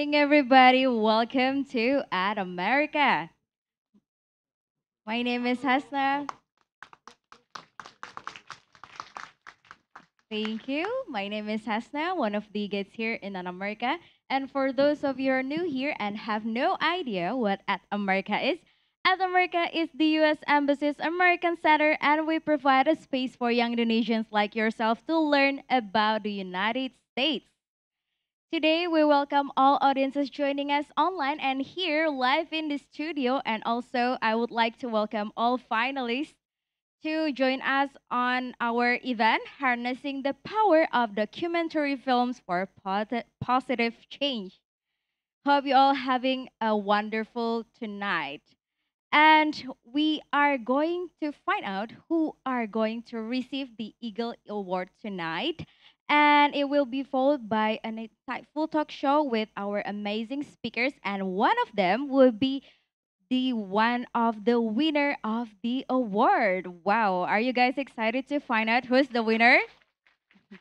evening, everybody. Welcome to At America. My name is Hasna. Thank you. My name is Hasna, one of the guests here in At America. And for those of you who are new here and have no idea what At America is, At America is the U.S. Embassy's American Center, and we provide a space for young Indonesians like yourself to learn about the United States. Today, we welcome all audiences joining us online and here live in the studio. And also, I would like to welcome all finalists to join us on our event, Harnessing the Power of Documentary Films for Positive Change. Hope you all having a wonderful tonight. And we are going to find out who are going to receive the Eagle Award tonight and it will be followed by an insightful talk show with our amazing speakers and one of them will be the one of the winner of the award. Wow, are you guys excited to find out who's the winner?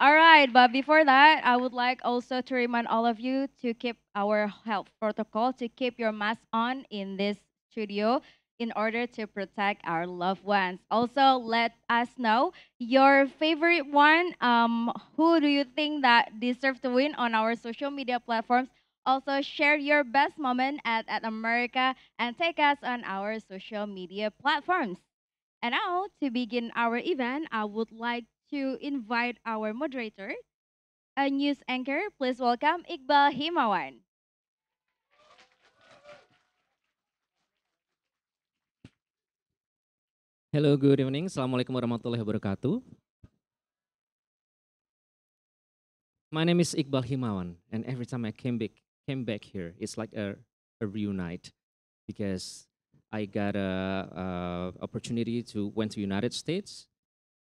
all right, but before that, I would like also to remind all of you to keep our health protocol, to keep your mask on in this studio in order to protect our loved ones. Also, let us know your favorite one. Um, who do you think that deserves to win on our social media platforms? Also, share your best moment at, at America and take us on our social media platforms. And now, to begin our event, I would like to invite our moderator, a news anchor. Please welcome Iqbal Himawan. Hello, good evening. Assalamualaikum warahmatullahi wabarakatuh. My name is Iqbal Himawan, and every time I came back, came back here, it's like a, a reunite because I got a, a opportunity to went to United States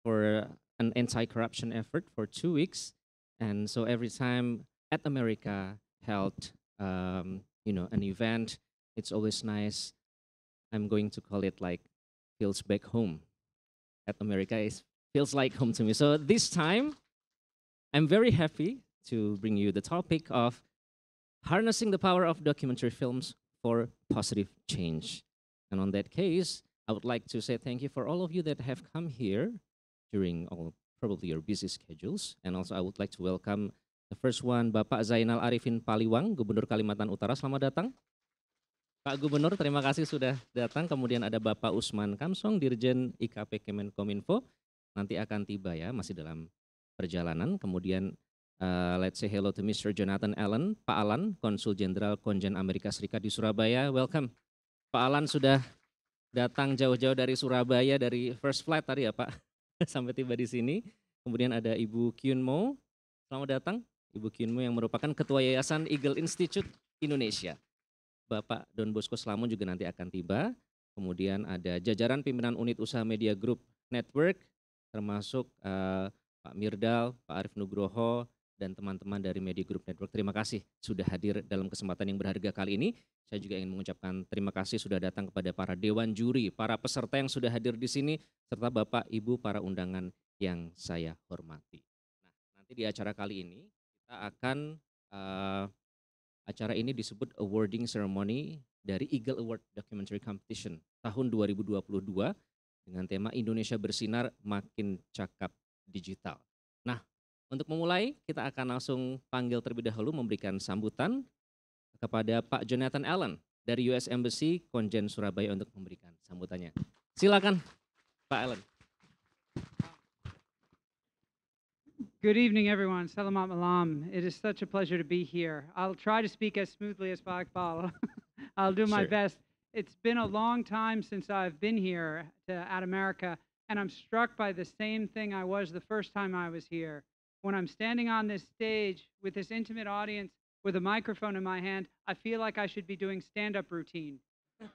for an anti-corruption effort for two weeks, and so every time at America held, um, you know, an event, it's always nice. I'm going to call it like feels back home at America. It feels like home to me. So this time, I'm very happy to bring you the topic of harnessing the power of documentary films for positive change. And on that case, I would like to say thank you for all of you that have come here during all probably your busy schedules. And also I would like to welcome the first one, Bapak Zainal Arifin Paliwang, Gubernur Kalimantan Utara. Selamat datang. Pak Gubernur, terima kasih sudah datang. Kemudian ada Bapak Usman Kamsong, Dirjen IKP Kemenkominfo. Nanti akan tiba ya, masih dalam perjalanan. Kemudian uh, let's say hello to Mr. Jonathan Allen, Pak Alan, Konsul Jenderal Konjen Amerika Serikat di Surabaya. Welcome. Pak Alan sudah datang jauh-jauh dari Surabaya, dari first flight tadi ya Pak, sampai tiba di sini. Kemudian ada Ibu Kyunmo, selamat datang. Ibu Kyunmo yang merupakan Ketua Yayasan Eagle Institute Indonesia. Bapak Don Bosco Slamun juga nanti akan tiba. Kemudian ada jajaran pimpinan unit usaha Media Group Network, termasuk uh, Pak Mirdal, Pak Arif Nugroho, dan teman-teman dari Media Group Network. Terima kasih sudah hadir dalam kesempatan yang berharga kali ini. Saya juga ingin mengucapkan terima kasih sudah datang kepada para dewan juri, para peserta yang sudah hadir di sini, serta Bapak, Ibu, para undangan yang saya hormati. Nah, nanti di acara kali ini kita akan uh, Acara ini disebut awarding ceremony dari Eagle Award Documentary Competition tahun 2022 dengan tema Indonesia Bersinar Makin Cakap Digital. Nah, untuk memulai kita akan langsung panggil terlebih dahulu memberikan sambutan kepada Pak Jonathan Allen dari US Embassy Konjen Surabaya untuk memberikan sambutannya. Silakan Pak Allen. Good evening, everyone. Salamat malam. It is such a pleasure to be here. I'll try to speak as smoothly as possible. I'll do my sure. best. It's been a long time since I've been here to, at America, and I'm struck by the same thing I was the first time I was here. When I'm standing on this stage with this intimate audience with a microphone in my hand, I feel like I should be doing stand up routine.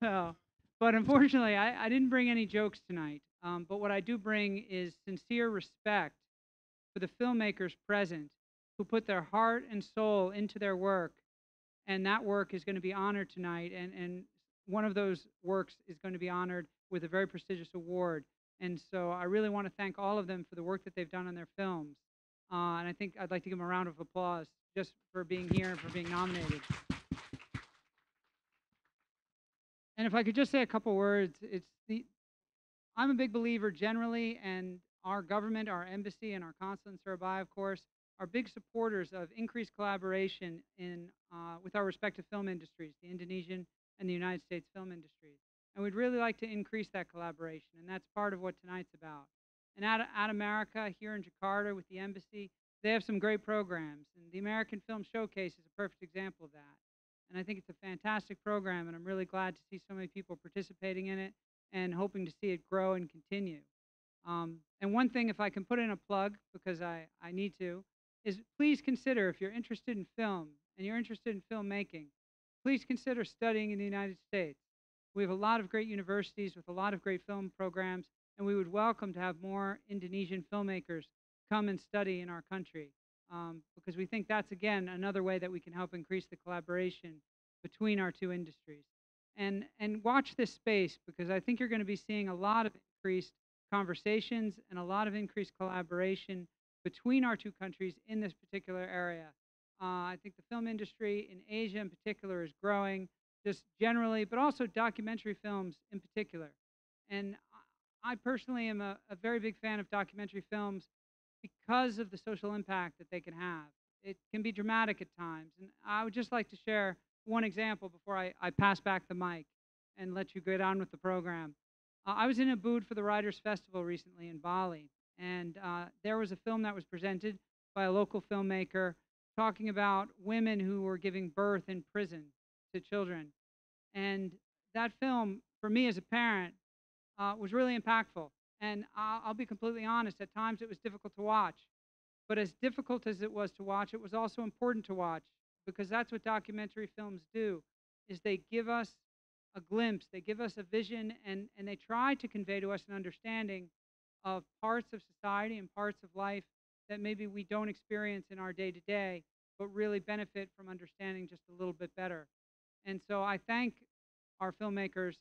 so, but unfortunately, I, I, didn't bring any jokes tonight. Um, but what I do bring is sincere respect for the filmmakers present who put their heart and soul into their work. And that work is going to be honored tonight. And, and one of those works is going to be honored with a very prestigious award. And so I really want to thank all of them for the work that they've done on their films. Uh, and I think I'd like to give them a round of applause just for being here and for being nominated. And if I could just say a couple words, it's the I'm a big believer generally, and our government, our embassy, and our consulate in Surabaya, of course, are big supporters of increased collaboration in, uh, with our respective film industries, the Indonesian and the United States film industries. And we'd really like to increase that collaboration, and that's part of what tonight's about. And at, at America, here in Jakarta with the embassy, they have some great programs, and the American Film Showcase is a perfect example of that. And I think it's a fantastic program, and I'm really glad to see so many people participating in it and hoping to see it grow and continue. Um, and one thing, if I can put in a plug, because I, I need to, is please consider if you're interested in film and you're interested in filmmaking, please consider studying in the United States. We have a lot of great universities with a lot of great film programs, and we would welcome to have more Indonesian filmmakers come and study in our country um, because we think that's, again, another way that we can help increase the collaboration between our two industries. And, and watch this space because I think you're going to be seeing a lot of increased conversations and a lot of increased collaboration between our two countries in this particular area. Uh, I think the film industry in Asia, in particular, is growing just generally, but also documentary films in particular. And I personally am a, a very big fan of documentary films because of the social impact that they can have. It can be dramatic at times. And I would just like to share one example before I, I pass back the mic and let you get on with the program. Uh, I was in a booth for the Writers Festival recently in Bali, and uh, there was a film that was presented by a local filmmaker talking about women who were giving birth in prison to children. And that film, for me as a parent, uh, was really impactful. And I'll, I'll be completely honest, at times it was difficult to watch. But as difficult as it was to watch, it was also important to watch because that's what documentary films do, is they give us a glimpse, they give us a vision, and, and they try to convey to us an understanding of parts of society and parts of life that maybe we don't experience in our day to day, but really benefit from understanding just a little bit better. And so I thank our filmmakers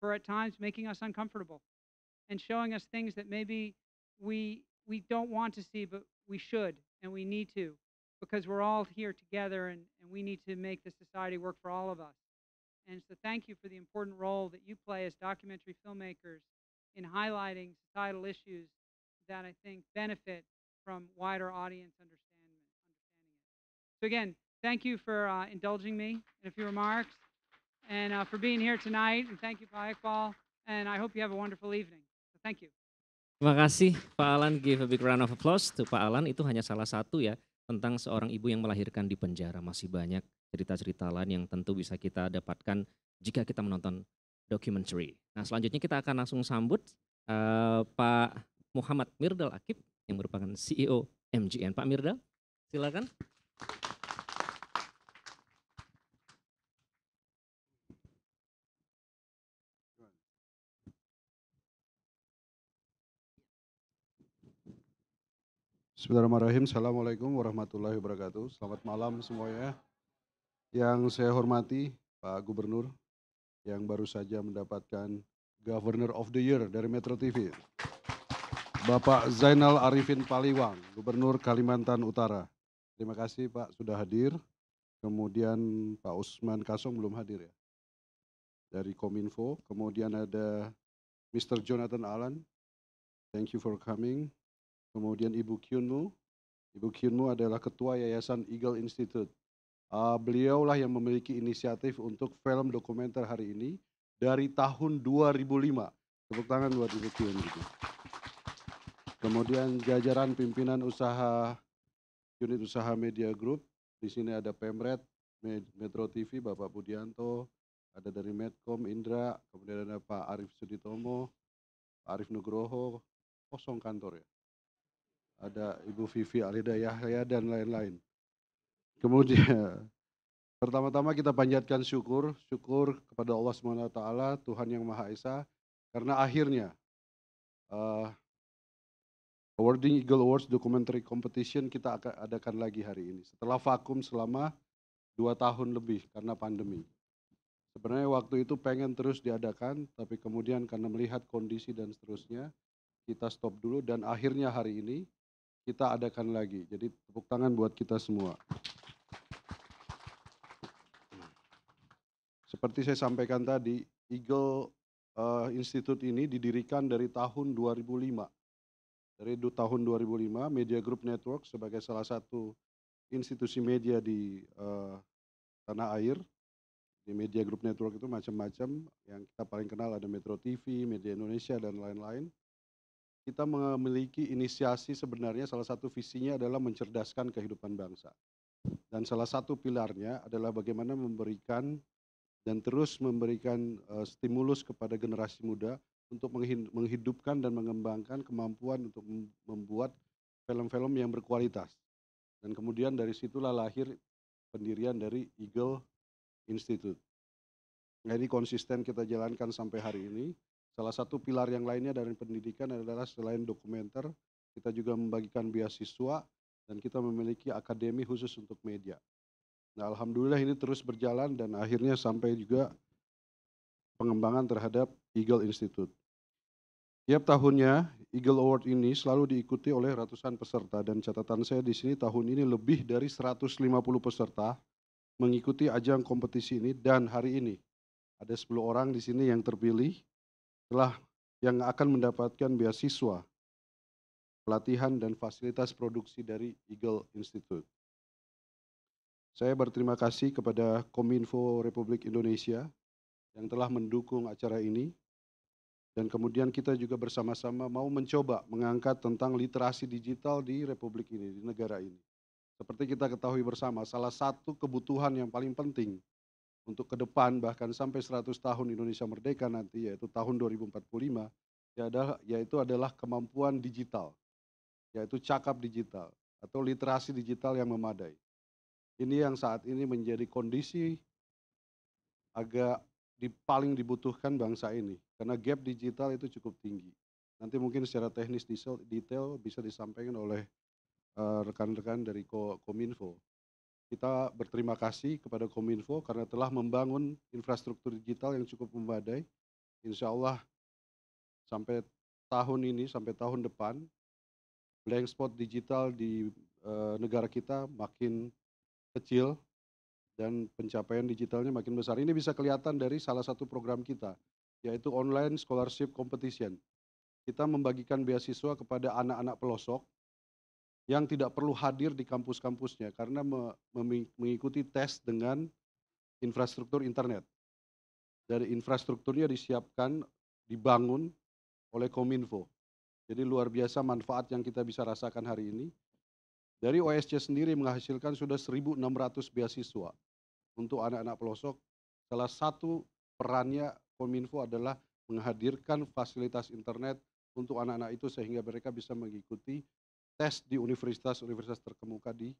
for at times making us uncomfortable and showing us things that maybe we we don't want to see but we should and we need to because we're all here together and, and we need to make the society work for all of us and so thank you for the important role that you play as documentary filmmakers in highlighting societal issues that I think benefit from wider audience understanding. So again, thank you for uh, indulging me in a few remarks and uh, for being here tonight. And thank you, Pak Iqbal. And I hope you have a wonderful evening. So thank you. Terima kasih Pak Alan. Give a big round of applause to Pak Alan. Itu hanya salah satu ya tentang seorang ibu yang melahirkan di penjara. Masih banyak cerita-cerita lain yang tentu bisa kita dapatkan jika kita menonton documentary. Nah selanjutnya kita akan langsung sambut uh, Pak Muhammad Mirdal Akib yang merupakan CEO MGN. Pak Mirdal, silakan. Bismillahirrahmanirrahim. Assalamualaikum warahmatullahi wabarakatuh. Selamat malam semuanya. Yang saya hormati Pak Gubernur yang baru saja mendapatkan Governor of the Year dari Metro TV. Bapak Zainal Arifin Paliwang, Gubernur Kalimantan Utara. Terima kasih Pak sudah hadir. Kemudian Pak Usman Kasong belum hadir ya. Dari Kominfo. Kemudian ada Mr. Jonathan Allen. Thank you for coming. Kemudian Ibu Kyunmu. Ibu Kyunmu adalah Ketua Yayasan Eagle Institute Uh, beliaulah yang memiliki inisiatif untuk film dokumenter hari ini dari tahun 2005. Tepuk tangan buat Ibu Kiun. Gitu. Kemudian jajaran pimpinan usaha unit usaha media group. Di sini ada Pemret, Metro TV, Bapak Budianto, ada dari Medcom, Indra, kemudian ada Pak Arif Suditomo, Pak Arif Nugroho, kosong kantor ya. Ada Ibu Vivi Alida Yahya dan lain-lain. Kemudian pertama-tama kita panjatkan syukur, syukur kepada Allah SWT, Tuhan yang Maha Esa karena akhirnya uh, Awarding Eagle Awards Documentary Competition kita akan adakan lagi hari ini setelah vakum selama dua tahun lebih karena pandemi. Sebenarnya waktu itu pengen terus diadakan, tapi kemudian karena melihat kondisi dan seterusnya, kita stop dulu dan akhirnya hari ini kita adakan lagi. Jadi tepuk tangan buat kita semua. Seperti saya sampaikan tadi, Eagle uh, Institute ini didirikan dari tahun 2005. Dari tahun 2005, Media Group Network sebagai salah satu institusi media di uh, tanah air, di Media Group Network itu macam-macam, yang kita paling kenal ada Metro TV, Media Indonesia, dan lain-lain. Kita memiliki inisiasi sebenarnya salah satu visinya adalah mencerdaskan kehidupan bangsa. Dan salah satu pilarnya adalah bagaimana memberikan dan terus memberikan eh, stimulus kepada generasi muda untuk menghidupkan dan mengembangkan kemampuan untuk membuat film-film yang berkualitas. Dan kemudian dari situlah lahir pendirian dari Eagle Institute. Nah ini konsisten kita jalankan sampai hari ini. Salah satu pilar yang lainnya dari pendidikan adalah selain dokumenter, kita juga membagikan beasiswa dan kita memiliki akademi khusus untuk media. Nah, alhamdulillah ini terus berjalan dan akhirnya sampai juga pengembangan terhadap Eagle Institute. Tiap tahunnya Eagle Award ini selalu diikuti oleh ratusan peserta dan catatan saya di sini tahun ini lebih dari 150 peserta mengikuti ajang kompetisi ini dan hari ini ada 10 orang di sini yang terpilih telah yang akan mendapatkan beasiswa pelatihan dan fasilitas produksi dari Eagle Institute. Saya berterima kasih kepada Kominfo Republik Indonesia yang telah mendukung acara ini. Dan kemudian kita juga bersama-sama mau mencoba mengangkat tentang literasi digital di Republik ini, di negara ini. Seperti kita ketahui bersama, salah satu kebutuhan yang paling penting untuk ke depan bahkan sampai 100 tahun Indonesia merdeka nanti yaitu tahun 2045 ya yaitu adalah kemampuan digital yaitu cakap digital atau literasi digital yang memadai. Ini yang saat ini menjadi kondisi agak di, paling dibutuhkan bangsa ini karena gap digital itu cukup tinggi. Nanti mungkin secara teknis detail bisa disampaikan oleh eh, rekan-rekan uh, dari Kominfo. Kita berterima kasih kepada Kominfo karena telah membangun infrastruktur digital yang cukup memadai. Insya Allah sampai tahun ini, sampai tahun depan, blank spot digital di uh, negara kita makin kecil dan pencapaian digitalnya makin besar. Ini bisa kelihatan dari salah satu program kita, yaitu online scholarship competition. Kita membagikan beasiswa kepada anak-anak pelosok yang tidak perlu hadir di kampus-kampusnya karena mengikuti tes dengan infrastruktur internet. Dari infrastrukturnya disiapkan, dibangun oleh Kominfo. Jadi luar biasa manfaat yang kita bisa rasakan hari ini. Dari OSC sendiri menghasilkan sudah 1.600 beasiswa untuk anak-anak pelosok. Salah satu perannya Kominfo adalah menghadirkan fasilitas internet untuk anak-anak itu sehingga mereka bisa mengikuti tes di universitas-universitas terkemuka di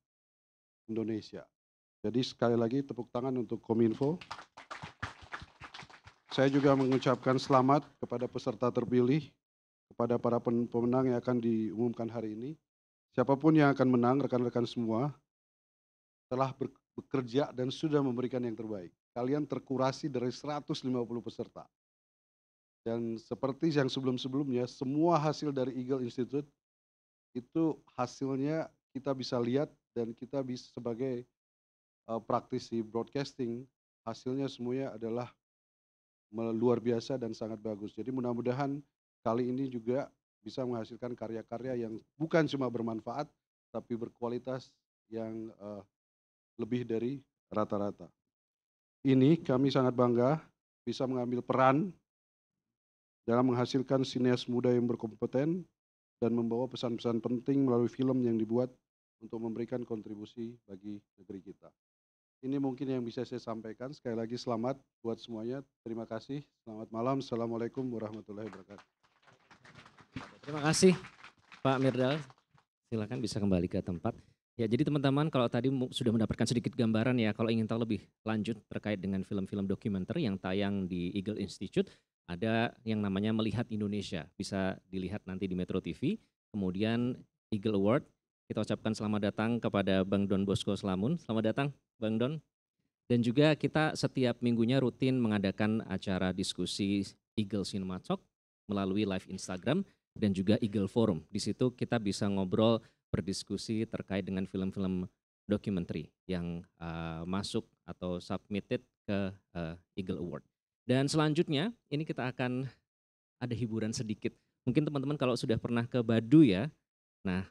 Indonesia. Jadi sekali lagi tepuk tangan untuk Kominfo. Saya juga mengucapkan selamat kepada peserta terpilih, kepada para pemenang yang akan diumumkan hari ini. Siapapun yang akan menang, rekan-rekan semua, telah bekerja dan sudah memberikan yang terbaik. Kalian terkurasi dari 150 peserta. Dan seperti yang sebelum-sebelumnya, semua hasil dari Eagle Institute itu hasilnya kita bisa lihat dan kita bisa sebagai uh, praktisi broadcasting, hasilnya semuanya adalah luar biasa dan sangat bagus. Jadi mudah-mudahan kali ini juga bisa menghasilkan karya-karya yang bukan cuma bermanfaat, tapi berkualitas yang uh, lebih dari rata-rata. Ini kami sangat bangga bisa mengambil peran dalam menghasilkan sineas muda yang berkompeten dan membawa pesan-pesan penting melalui film yang dibuat untuk memberikan kontribusi bagi negeri kita. Ini mungkin yang bisa saya sampaikan. Sekali lagi selamat buat semuanya. Terima kasih. Selamat malam. Assalamualaikum warahmatullahi wabarakatuh. Terima kasih Pak Mirdal. Silakan bisa kembali ke tempat. Ya, jadi teman-teman kalau tadi sudah mendapatkan sedikit gambaran ya, kalau ingin tahu lebih lanjut terkait dengan film-film dokumenter yang tayang di Eagle Institute, ada yang namanya Melihat Indonesia, bisa dilihat nanti di Metro TV. Kemudian Eagle Award, kita ucapkan selamat datang kepada Bang Don Bosco Slamun. Selamat datang Bang Don. Dan juga kita setiap minggunya rutin mengadakan acara diskusi Eagle Cinema Talk melalui live Instagram dan juga Eagle Forum. Di situ kita bisa ngobrol, berdiskusi terkait dengan film-film dokumenter yang uh, masuk atau submitted ke uh, Eagle Award. Dan selanjutnya ini kita akan ada hiburan sedikit. Mungkin teman-teman kalau sudah pernah ke Badu ya, nah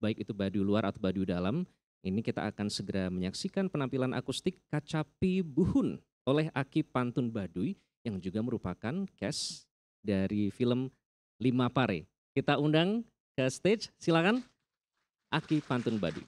baik itu Badu luar atau Badu dalam, ini kita akan segera menyaksikan penampilan akustik Kacapi Buhun oleh Aki Pantun Baduy yang juga merupakan cast dari film Lima Pare kita undang ke stage, silakan Aki Pantun Badi.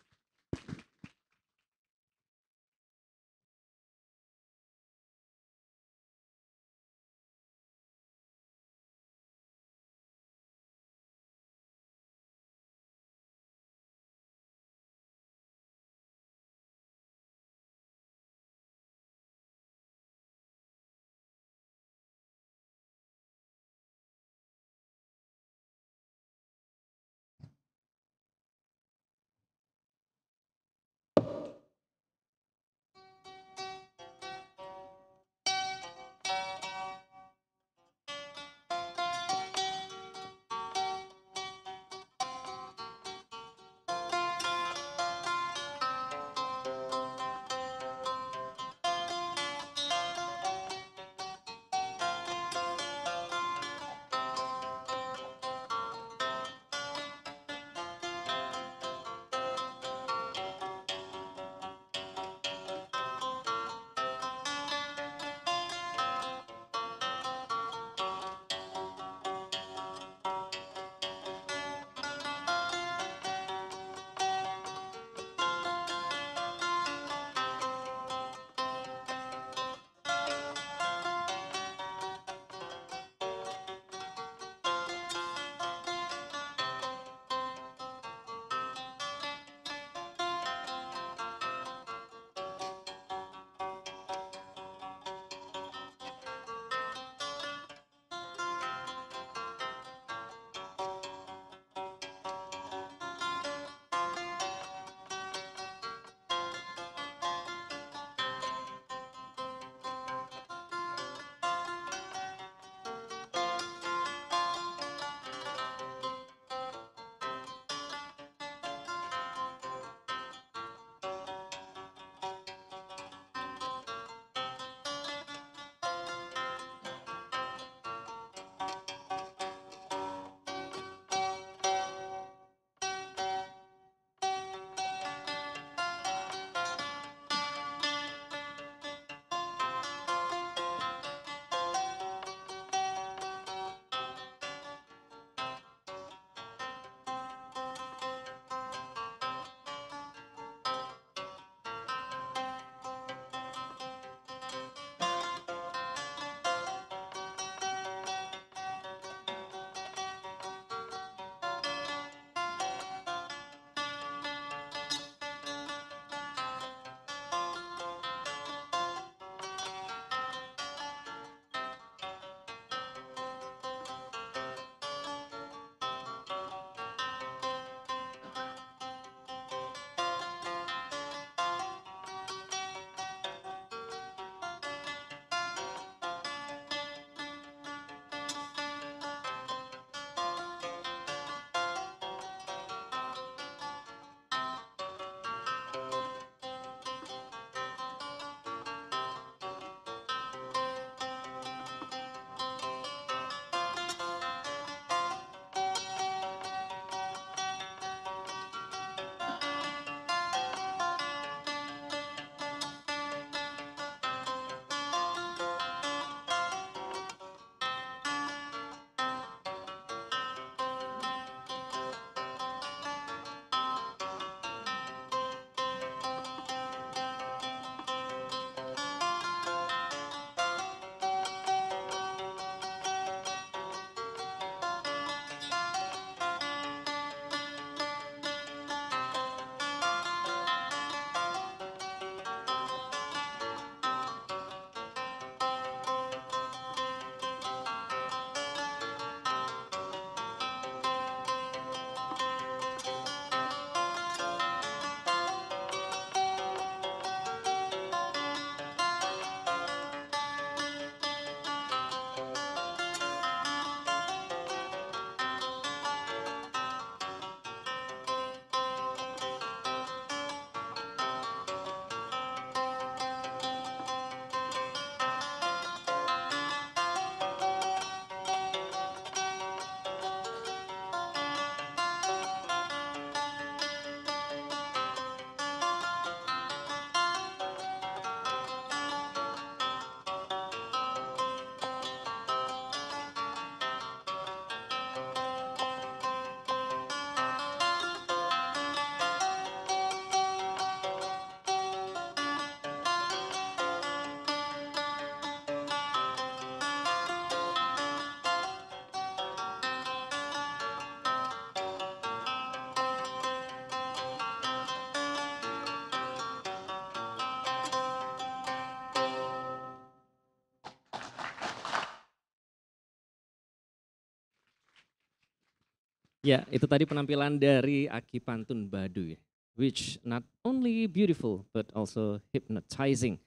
Ya, itu tadi penampilan dari Aki Pantun Badu ya. Which not only beautiful but also hypnotizing.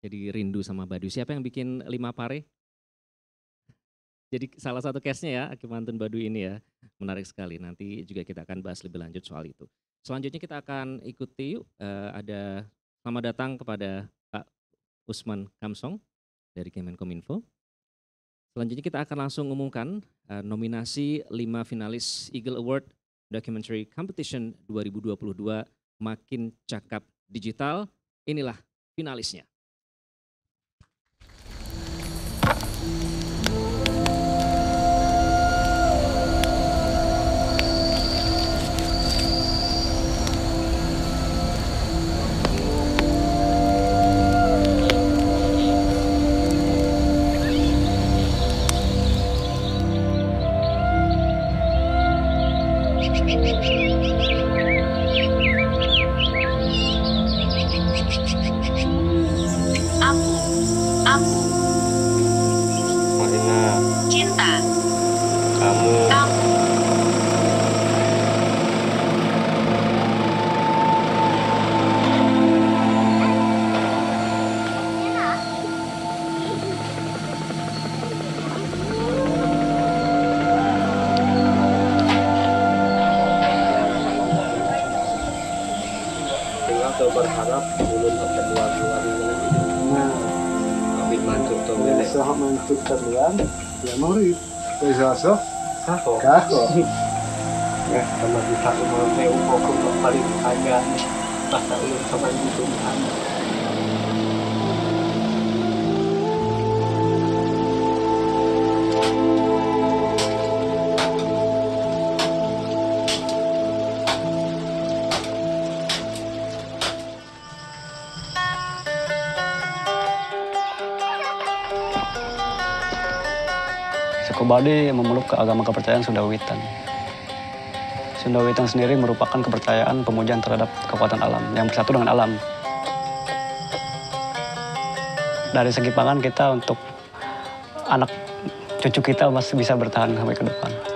Jadi rindu sama Baduy. Siapa yang bikin lima pare? Jadi salah satu case-nya ya Aki Pantun Badu ini ya. Menarik sekali. Nanti juga kita akan bahas lebih lanjut soal itu. Selanjutnya kita akan ikuti uh, ada selamat datang kepada Pak Usman Kamsong dari Kemenkominfo. Selanjutnya kita akan langsung umumkan uh, nominasi lima finalis Eagle Award Documentary Competition 2022 Makin Cakap Digital. Inilah finalisnya. yang memeluk ke agama kepercayaan Sunda Witan sendiri merupakan kepercayaan pemujaan terhadap kekuatan alam, yang bersatu dengan alam. Dari segi pangan kita untuk anak cucu kita masih bisa bertahan sampai ke depan.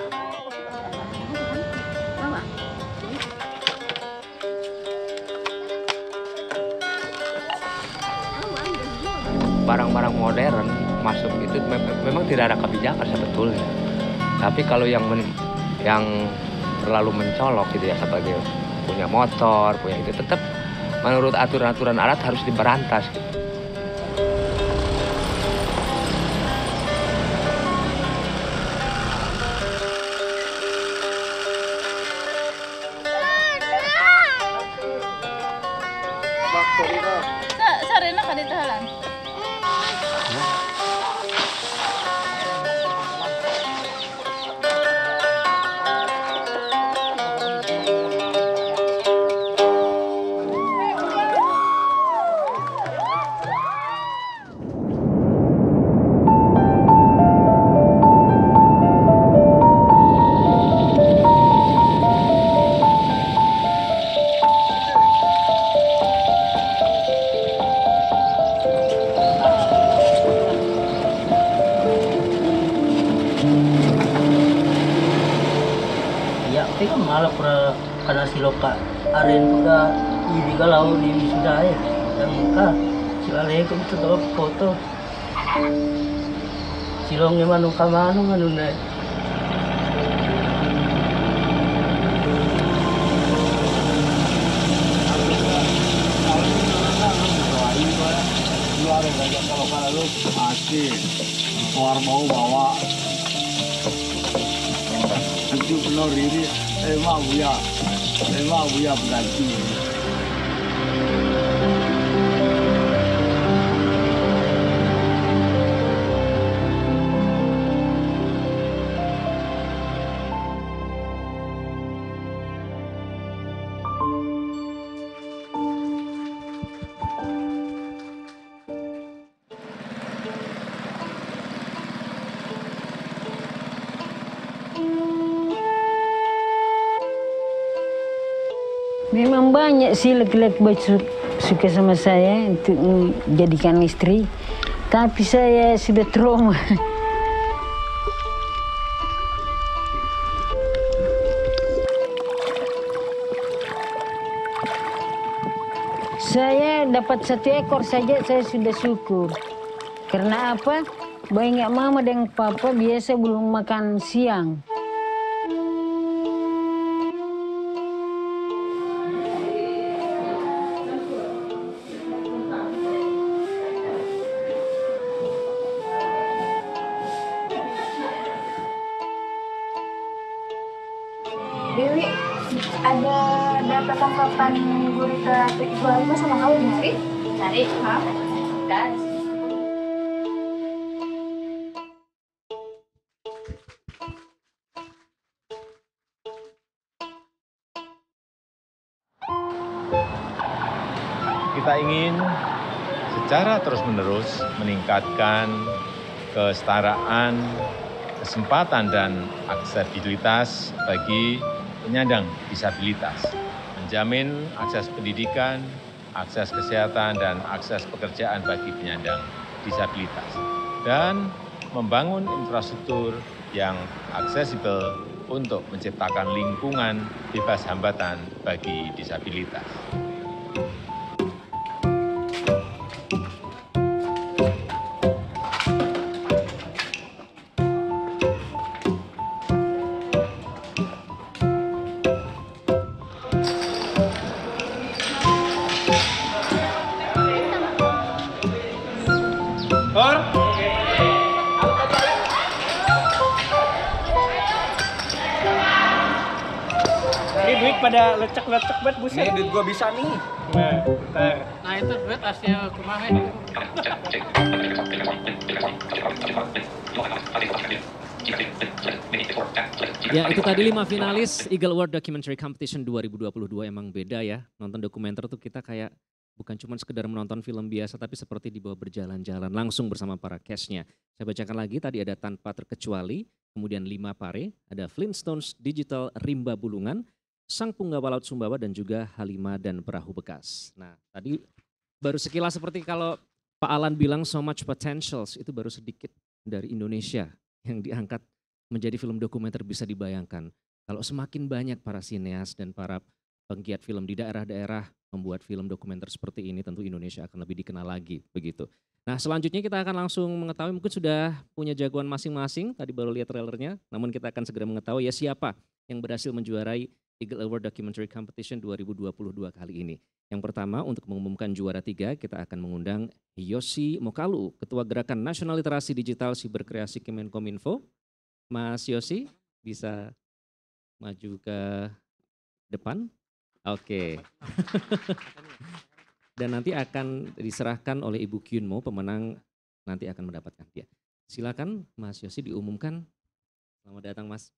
tapi kalau yang men, yang terlalu mencolok gitu ya sebagai punya motor punya itu tetap menurut aturan-aturan alat harus diberantas gitu. sih laki-laki baik suka sama saya untuk menjadikan mm, istri, tapi saya sudah trauma. Saya dapat satu ekor saja saya sudah syukur. Karena apa? Banyak mama dan papa biasa belum makan siang. ketangkapan gurita itu aja sama kamu nyari nyari maaf dan kita ingin secara terus-menerus meningkatkan kesetaraan, kesempatan, dan aksesibilitas bagi penyandang disabilitas menjamin akses pendidikan, akses kesehatan, dan akses pekerjaan bagi penyandang disabilitas, dan membangun infrastruktur yang aksesibel untuk menciptakan lingkungan bebas hambatan bagi disabilitas. lecek lecek banget buset. ini duit gua bisa nih. Nah, Nah itu duit asli kemarin. ya? Ya itu tadi lima finalis Eagle Award Documentary Competition 2022 emang beda ya. Nonton dokumenter tuh kita kayak bukan cuma sekedar menonton film biasa tapi seperti dibawa berjalan-jalan langsung bersama para castnya. Saya bacakan lagi tadi ada Tanpa Terkecuali, kemudian Lima Pare, ada Flintstones Digital Rimba Bulungan, Sang Punggawa Laut Sumbawa dan juga Halima dan Perahu Bekas. Nah tadi baru sekilas seperti kalau Pak Alan bilang so much potentials itu baru sedikit dari Indonesia yang diangkat menjadi film dokumenter bisa dibayangkan. Kalau semakin banyak para sineas dan para penggiat film di daerah-daerah membuat film dokumenter seperti ini tentu Indonesia akan lebih dikenal lagi begitu. Nah selanjutnya kita akan langsung mengetahui mungkin sudah punya jagoan masing-masing tadi baru lihat trailernya namun kita akan segera mengetahui ya siapa yang berhasil menjuarai Eagle Award Documentary Competition 2022 kali ini. Yang pertama untuk mengumumkan juara tiga kita akan mengundang Yosi Mokalu, Ketua Gerakan Nasional Literasi Digital Siberkreasi Kemenkominfo. Mas Yosi bisa maju ke depan. Oke. Okay. Dan nanti akan diserahkan oleh Ibu Kyunmo, pemenang nanti akan mendapatkan dia. Ya, silakan Mas Yosi diumumkan. Selamat datang Mas.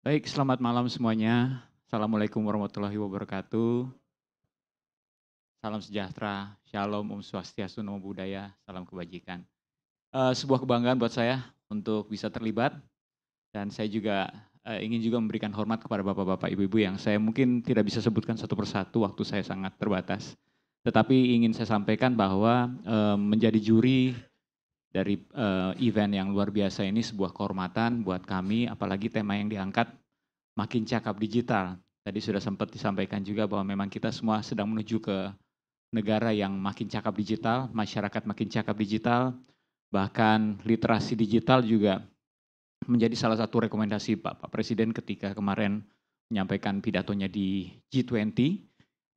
Baik, selamat malam semuanya. Assalamualaikum warahmatullahi wabarakatuh. Salam sejahtera, shalom, om swastiastu, namo buddhaya, salam kebajikan. Uh, sebuah kebanggaan buat saya untuk bisa terlibat dan saya juga uh, ingin juga memberikan hormat kepada bapak-bapak, ibu-ibu yang saya mungkin tidak bisa sebutkan satu persatu waktu saya sangat terbatas. Tetapi ingin saya sampaikan bahwa uh, menjadi juri dari uh, event yang luar biasa ini sebuah kehormatan buat kami, apalagi tema yang diangkat makin cakap digital. Tadi sudah sempat disampaikan juga bahwa memang kita semua sedang menuju ke negara yang makin cakap digital, masyarakat makin cakap digital, bahkan literasi digital juga menjadi salah satu rekomendasi Pak, Pak Presiden ketika kemarin menyampaikan pidatonya di G20.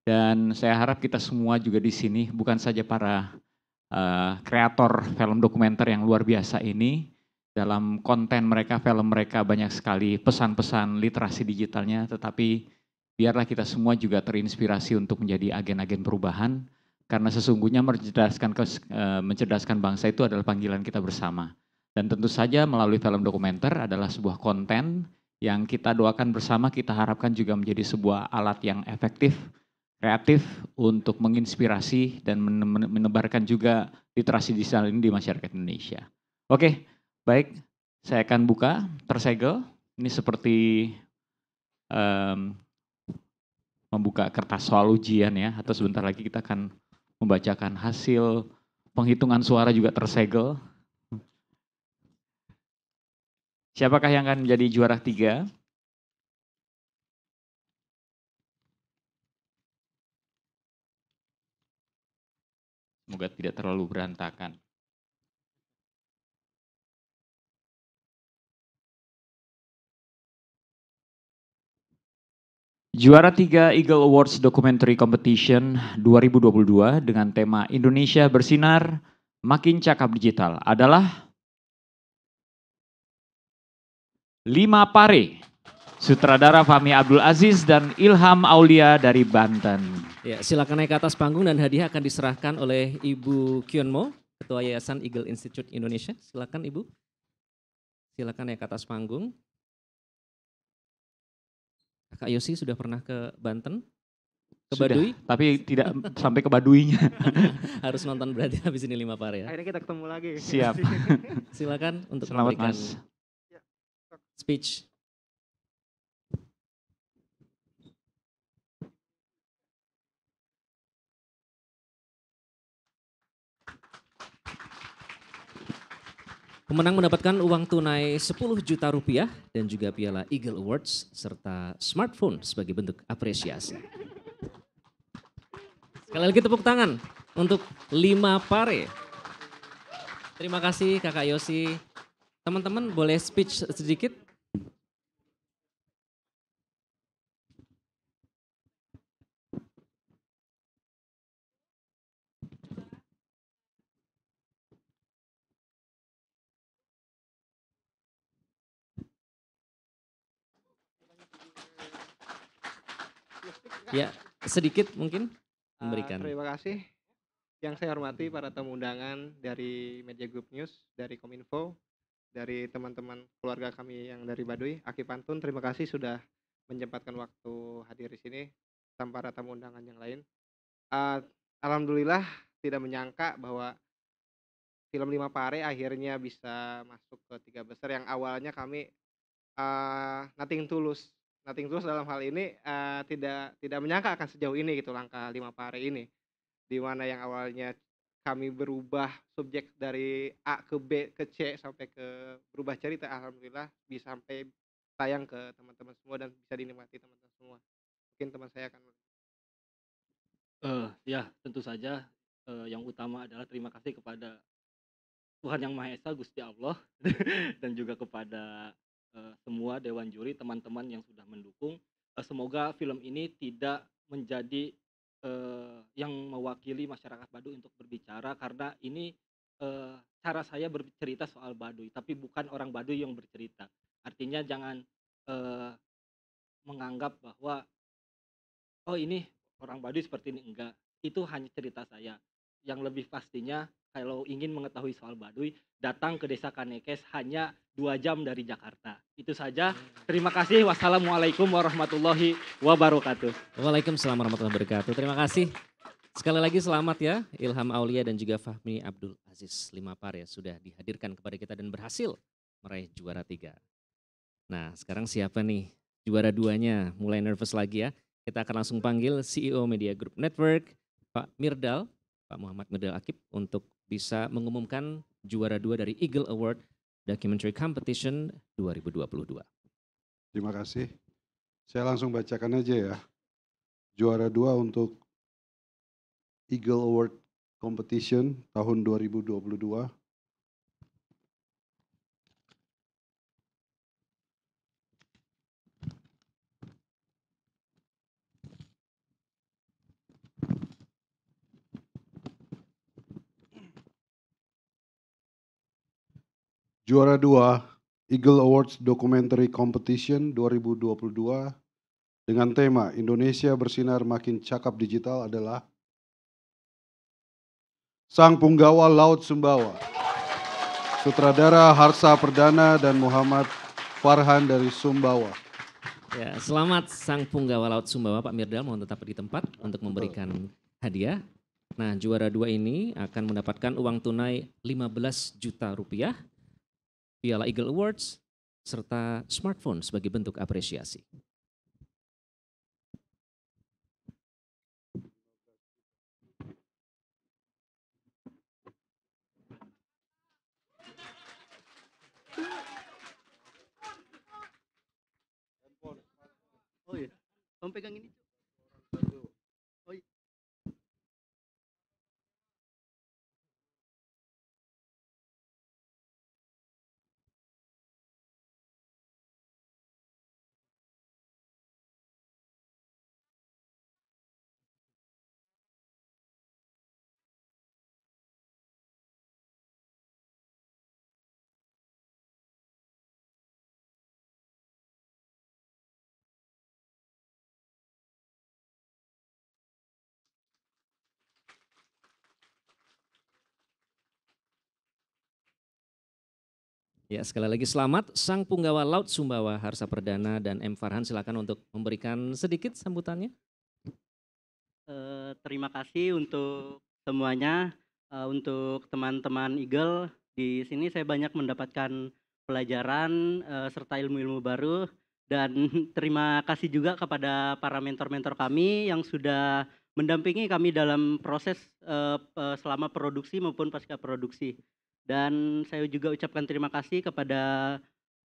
Dan saya harap kita semua juga di sini, bukan saja para Eh, kreator film dokumenter yang luar biasa ini dalam konten mereka, film mereka banyak sekali pesan-pesan literasi digitalnya, tetapi biarlah kita semua juga terinspirasi untuk menjadi agen-agen perubahan, karena sesungguhnya mencerdaskan, eh, mencerdaskan bangsa itu adalah panggilan kita bersama. Dan tentu saja melalui film dokumenter adalah sebuah konten yang kita doakan bersama, kita harapkan juga menjadi sebuah alat yang efektif reaktif untuk menginspirasi dan menebarkan juga literasi digital ini di masyarakat Indonesia. Oke, baik. Saya akan buka tersegel. Ini seperti um, membuka kertas soal ujian ya, atau sebentar lagi kita akan membacakan hasil penghitungan suara juga tersegel. Siapakah yang akan menjadi juara tiga? Semoga tidak terlalu berantakan. Juara 3 Eagle Awards Documentary Competition 2022 dengan tema Indonesia Bersinar Makin Cakap Digital adalah Lima Pare, sutradara Fahmi Abdul Aziz dan Ilham Aulia dari Banten. Ya, silakan naik ke atas panggung dan hadiah akan diserahkan oleh Ibu Kionmo, Ketua Yayasan Eagle Institute Indonesia. Silakan Ibu. Silakan naik ke atas panggung. Kak Yosi sudah pernah ke Banten? Ke sudah, Baduy? tapi tidak sampai ke Baduinya. Harus nonton berarti habis ini lima par ya. Akhirnya kita ketemu lagi. Siap. Silakan untuk Selamat memberikan mas. Ya, speech. Pemenang mendapatkan uang tunai 10 juta rupiah dan juga piala Eagle Awards serta smartphone sebagai bentuk apresiasi. Sekali lagi tepuk tangan untuk lima pare. Terima kasih Kakak Yosi. Teman-teman boleh speech sedikit Ya, sedikit mungkin ah, memberikan. Uh, terima kasih. Yang saya hormati para tamu undangan dari Media Group News, dari Kominfo, dari teman-teman keluarga kami yang dari Baduy, Aki Pantun, terima kasih sudah menyempatkan waktu hadir di sini tanpa para tamu undangan yang lain. Uh, Alhamdulillah tidak menyangka bahwa film Lima Pare akhirnya bisa masuk ke tiga besar yang awalnya kami uh, nothing tulus Nothing terus dalam hal ini uh, tidak tidak menyangka akan sejauh ini gitu langkah lima pare ini di mana yang awalnya kami berubah subjek dari A ke B ke C sampai ke berubah cerita alhamdulillah bisa sampai tayang ke teman-teman semua dan bisa dinikmati teman-teman semua mungkin teman saya akan uh, ya tentu saja uh, yang utama adalah terima kasih kepada Tuhan yang Maha Esa Gusti Allah dan juga kepada Eh, semua dewan juri teman-teman yang sudah mendukung uh, semoga film ini tidak menjadi uh, yang mewakili masyarakat Baduy untuk berbicara karena ini uh, cara saya bercerita soal Baduy tapi bukan orang Baduy yang bercerita artinya jangan uh, menganggap bahwa oh ini orang Baduy seperti ini enggak itu hanya cerita saya yang lebih pastinya kalau ingin mengetahui soal Baduy, datang ke Desa Kanekes hanya dua jam dari Jakarta. Itu saja. Hmm. Terima kasih. Wassalamualaikum warahmatullahi wabarakatuh. Waalaikumsalam warahmatullahi wabarakatuh. Terima kasih. Sekali lagi selamat ya Ilham Aulia dan juga Fahmi Abdul Aziz lima par ya sudah dihadirkan kepada kita dan berhasil meraih juara tiga. Nah sekarang siapa nih juara duanya? Mulai nervous lagi ya. Kita akan langsung panggil CEO Media Group Network Pak Mirdal Pak Muhammad Mirdal Akib untuk bisa mengumumkan juara dua dari Eagle Award Documentary Competition 2022. Terima kasih. Saya langsung bacakan aja ya. Juara dua untuk Eagle Award Competition tahun 2022 Juara dua Eagle Awards Documentary Competition 2022 dengan tema Indonesia Bersinar Makin Cakap Digital adalah Sang Punggawa Laut Sumbawa, sutradara Harsa Perdana dan Muhammad Farhan dari Sumbawa. Ya, selamat Sang Punggawa Laut Sumbawa, Pak Mirdal mohon tetap di tempat untuk memberikan hadiah. Nah, juara dua ini akan mendapatkan uang tunai 15 juta rupiah Piala Eagle Awards, serta smartphone sebagai bentuk apresiasi. Oh iya, kamu pegang ini. Ya, sekali lagi selamat Sang Punggawa Laut Sumbawa Harsa Perdana dan M Farhan silakan untuk memberikan sedikit sambutannya. Uh, terima kasih untuk semuanya, uh, untuk teman-teman Eagle di sini saya banyak mendapatkan pelajaran uh, serta ilmu-ilmu baru dan terima kasih juga kepada para mentor-mentor kami yang sudah mendampingi kami dalam proses uh, selama produksi maupun pasca produksi. Dan saya juga ucapkan terima kasih kepada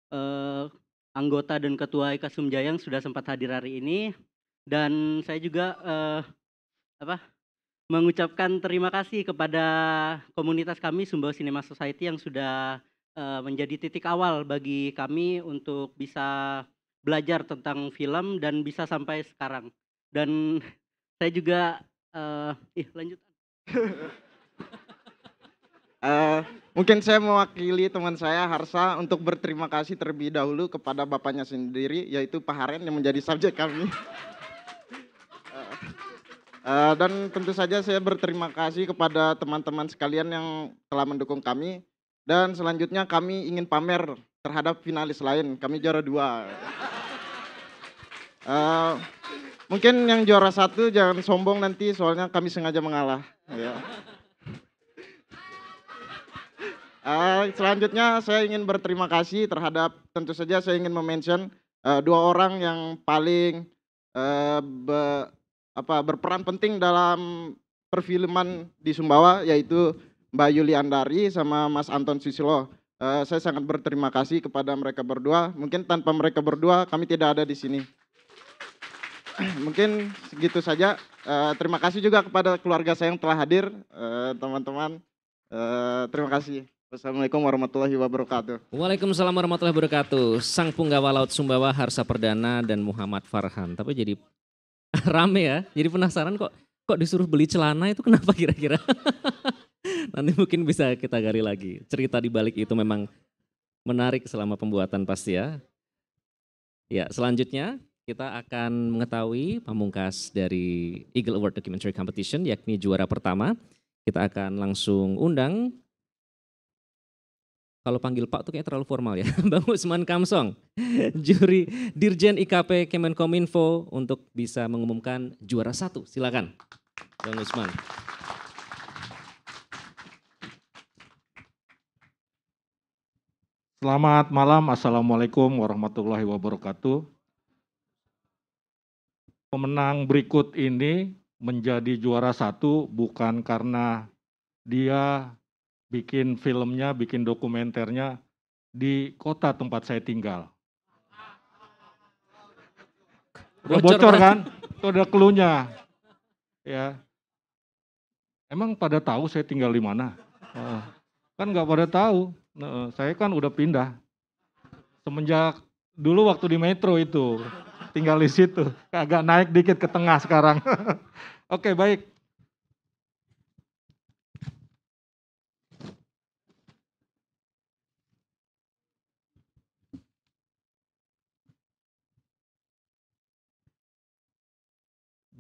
uh, anggota dan ketua Ika Sumjaya yang sudah sempat hadir hari ini. Dan saya juga uh, apa mengucapkan terima kasih kepada komunitas kami Sumbawa Cinema Society yang sudah uh, menjadi titik awal bagi kami untuk bisa belajar tentang film dan bisa sampai sekarang. Dan saya juga uh, ih lanjut. uh, Mungkin saya mewakili teman saya Harsa untuk berterima kasih terlebih dahulu kepada bapaknya sendiri yaitu Pak Haren yang menjadi subjek kami. uh, dan tentu saja saya berterima kasih kepada teman-teman sekalian yang telah mendukung kami. Dan selanjutnya kami ingin pamer terhadap finalis lain. Kami juara dua. Uh, mungkin yang juara satu jangan sombong nanti soalnya kami sengaja mengalah. Yeah. Uh, selanjutnya saya ingin berterima kasih terhadap tentu saja saya ingin mention uh, eh, dua orang yang paling uh, be, apa berperan penting dalam perfilman di Sumbawa yaitu Mbak Yuli Andari sama Mas Anton Susilo. Uh, saya sangat berterima kasih kepada mereka berdua. Mungkin tanpa mereka berdua kami tidak ada di sini. Mungkin segitu saja. Uh, terima kasih juga kepada keluarga saya yang telah hadir, teman-teman. Uh, terima kasih. Assalamualaikum warahmatullahi wabarakatuh. Waalaikumsalam warahmatullahi wabarakatuh. Sang Punggawa Laut Sumbawa Harsa Perdana dan Muhammad Farhan. Tapi jadi rame ya. Jadi penasaran kok kok disuruh beli celana itu kenapa kira-kira? Nanti mungkin bisa kita gali lagi. Cerita di balik itu memang menarik selama pembuatan pasti ya. Ya, selanjutnya kita akan mengetahui pamungkas dari Eagle Award Documentary Competition yakni juara pertama. Kita akan langsung undang kalau panggil Pak tuh kayak terlalu formal ya. Bang Usman Kamsong, juri Dirjen IKP Kemenkominfo untuk bisa mengumumkan juara satu. Silakan, Bang Usman. Selamat malam, Assalamualaikum warahmatullahi wabarakatuh. Pemenang berikut ini menjadi juara satu bukan karena dia bikin filmnya, bikin dokumenternya di kota tempat saya tinggal. Udah bocor, kan? Itu ada klunya. Ya. Emang pada tahu saya tinggal di mana? Uh, kan nggak pada tahu. Uh, saya kan udah pindah. Semenjak dulu waktu di metro itu tinggal di situ. Agak naik dikit ke tengah sekarang. Oke, okay, baik.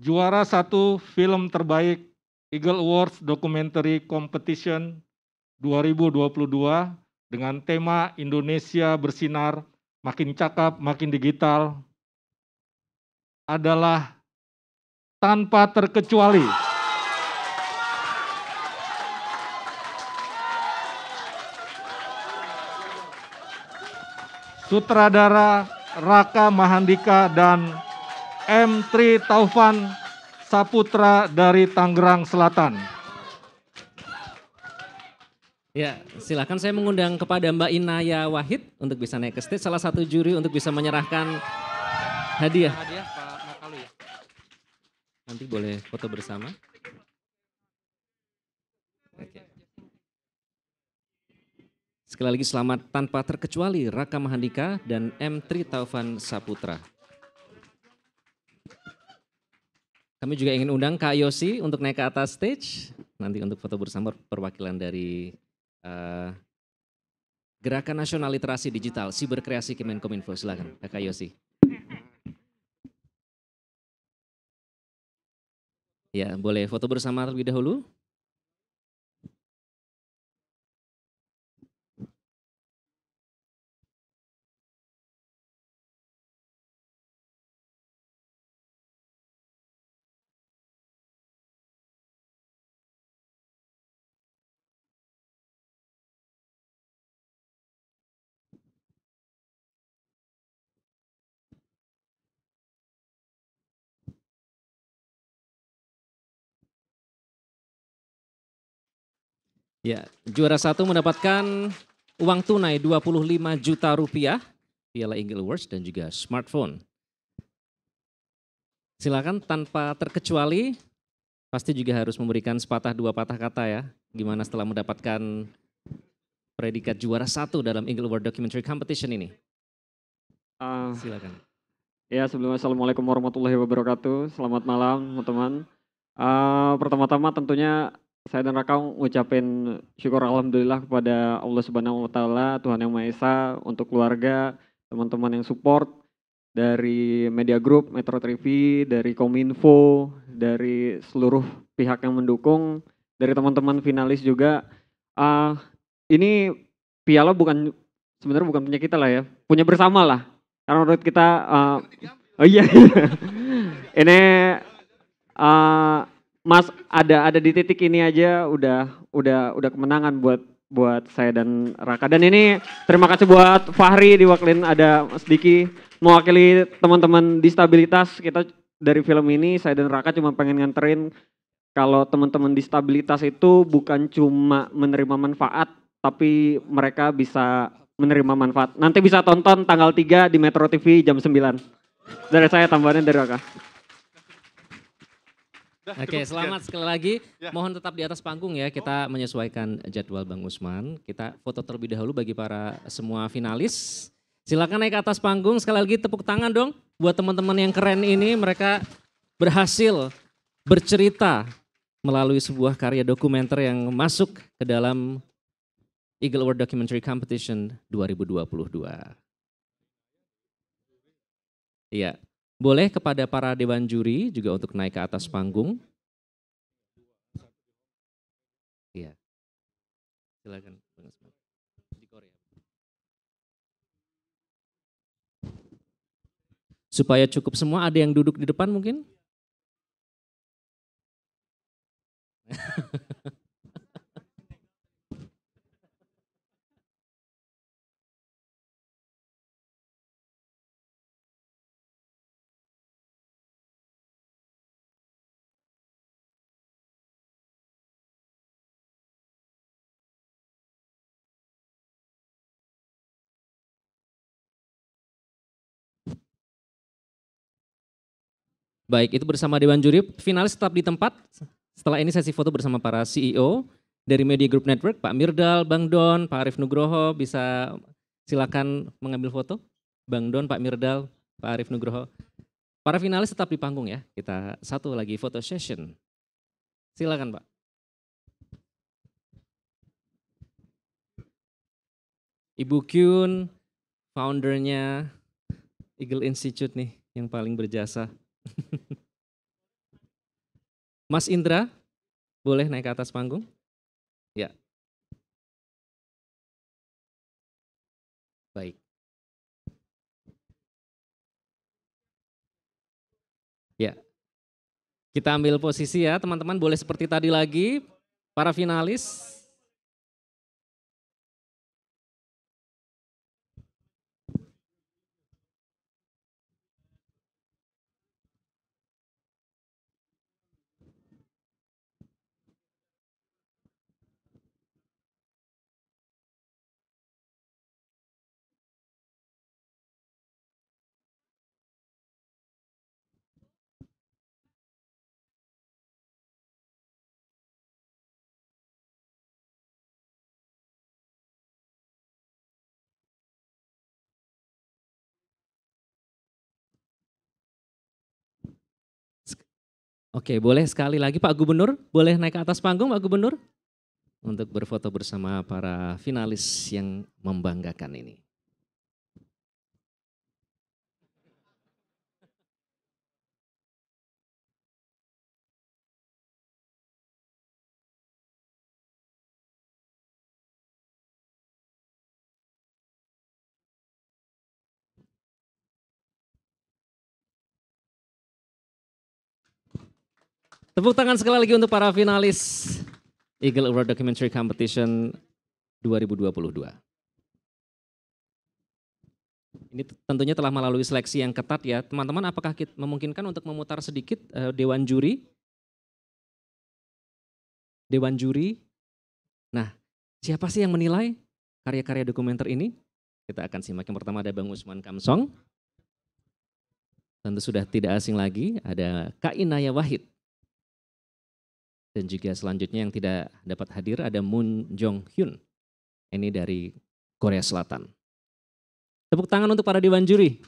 juara satu film terbaik Eagle Awards Documentary Competition 2022 dengan tema Indonesia Bersinar Makin Cakap Makin Digital adalah tanpa terkecuali. Sutradara Raka Mahandika dan M. Tri Taufan Saputra dari Tangerang Selatan. Ya, silakan saya mengundang kepada Mbak Inaya Wahid untuk bisa naik ke stage salah satu juri untuk bisa menyerahkan hadiah. Hadiah Pak Makalu ya. Nanti boleh foto bersama. Oke. Sekali lagi selamat tanpa terkecuali Raka Mahandika dan M. Tri Taufan Saputra. Kami juga ingin undang Kak Yosi untuk naik ke atas stage nanti untuk foto bersama perwakilan dari uh, Gerakan Nasional Literasi Digital Siberkreasi Kemenkominfo. Silakan Kak Yosi. Ya, boleh foto bersama terlebih dahulu. Ya, juara satu mendapatkan uang tunai 25 juta rupiah, Piala Inggris Awards dan juga smartphone. Silakan tanpa terkecuali, pasti juga harus memberikan sepatah dua patah kata ya, gimana setelah mendapatkan predikat juara satu dalam Eagle Award Documentary Competition ini. Uh, Silakan. Ya sebelumnya Assalamualaikum warahmatullahi wabarakatuh. Selamat malam teman-teman. Uh, Pertama-tama tentunya saya dan Rakaung ucapin syukur alhamdulillah kepada Allah Subhanahu wa taala, Tuhan Yang Maha Esa untuk keluarga, teman-teman yang support dari media group Metro TV, dari Kominfo, dari seluruh pihak yang mendukung, dari teman-teman finalis juga. Uh, ini piala bukan sebenarnya bukan punya kita lah ya, punya bersama lah. Karena menurut kita uh, Oh iya. ini uh, Mas ada ada di titik ini aja udah udah udah kemenangan buat buat saya dan Raka. Dan ini terima kasih buat Fahri diwakilin ada Mas Diki mewakili teman-teman disabilitas kita dari film ini saya dan Raka cuma pengen nganterin kalau teman-teman disabilitas itu bukan cuma menerima manfaat tapi mereka bisa menerima manfaat. Nanti bisa tonton tanggal 3 di Metro TV jam 9. Dari saya tambahannya dari Raka. Oke, okay, selamat sekali lagi. Ya. Mohon tetap di atas panggung ya. Kita oh. menyesuaikan jadwal Bang Usman. Kita foto terlebih dahulu bagi para semua finalis. Silakan naik ke atas panggung. Sekali lagi tepuk tangan dong buat teman-teman yang keren ini. Mereka berhasil bercerita melalui sebuah karya dokumenter yang masuk ke dalam Eagle Award Documentary Competition 2022. Iya, boleh kepada para dewan juri juga untuk naik ke atas panggung. Iya. Silakan Supaya cukup semua ada yang duduk di depan mungkin? Baik, itu bersama Dewan Juri. Finalis tetap di tempat. Setelah ini sesi foto bersama para CEO dari Media Group Network, Pak Mirdal, Bang Don, Pak Arif Nugroho, bisa silakan mengambil foto. Bang Don, Pak Mirdal, Pak Arif Nugroho. Para finalis tetap di panggung ya. Kita satu lagi foto session. Silakan Pak. Ibu Kyun, foundernya Eagle Institute nih yang paling berjasa. Mas Indra, boleh naik ke atas panggung? Ya. Baik. Ya. Kita ambil posisi ya, teman-teman boleh seperti tadi lagi para finalis Oke, boleh sekali lagi Pak Gubernur, boleh naik ke atas panggung Pak Gubernur untuk berfoto bersama para finalis yang membanggakan ini. Tepuk tangan sekali lagi untuk para finalis Eagle Award Documentary Competition 2022. Ini tentunya telah melalui seleksi yang ketat ya. Teman-teman apakah kita memungkinkan untuk memutar sedikit uh, Dewan Juri? Dewan Juri. Nah, siapa sih yang menilai karya-karya dokumenter ini? Kita akan simak. Yang pertama ada Bang Usman Kamsong. Tentu sudah tidak asing lagi. Ada Kak Inaya Wahid dan juga selanjutnya yang tidak dapat hadir ada Moon Jong Hyun. Ini dari Korea Selatan. Tepuk tangan untuk para dewan juri.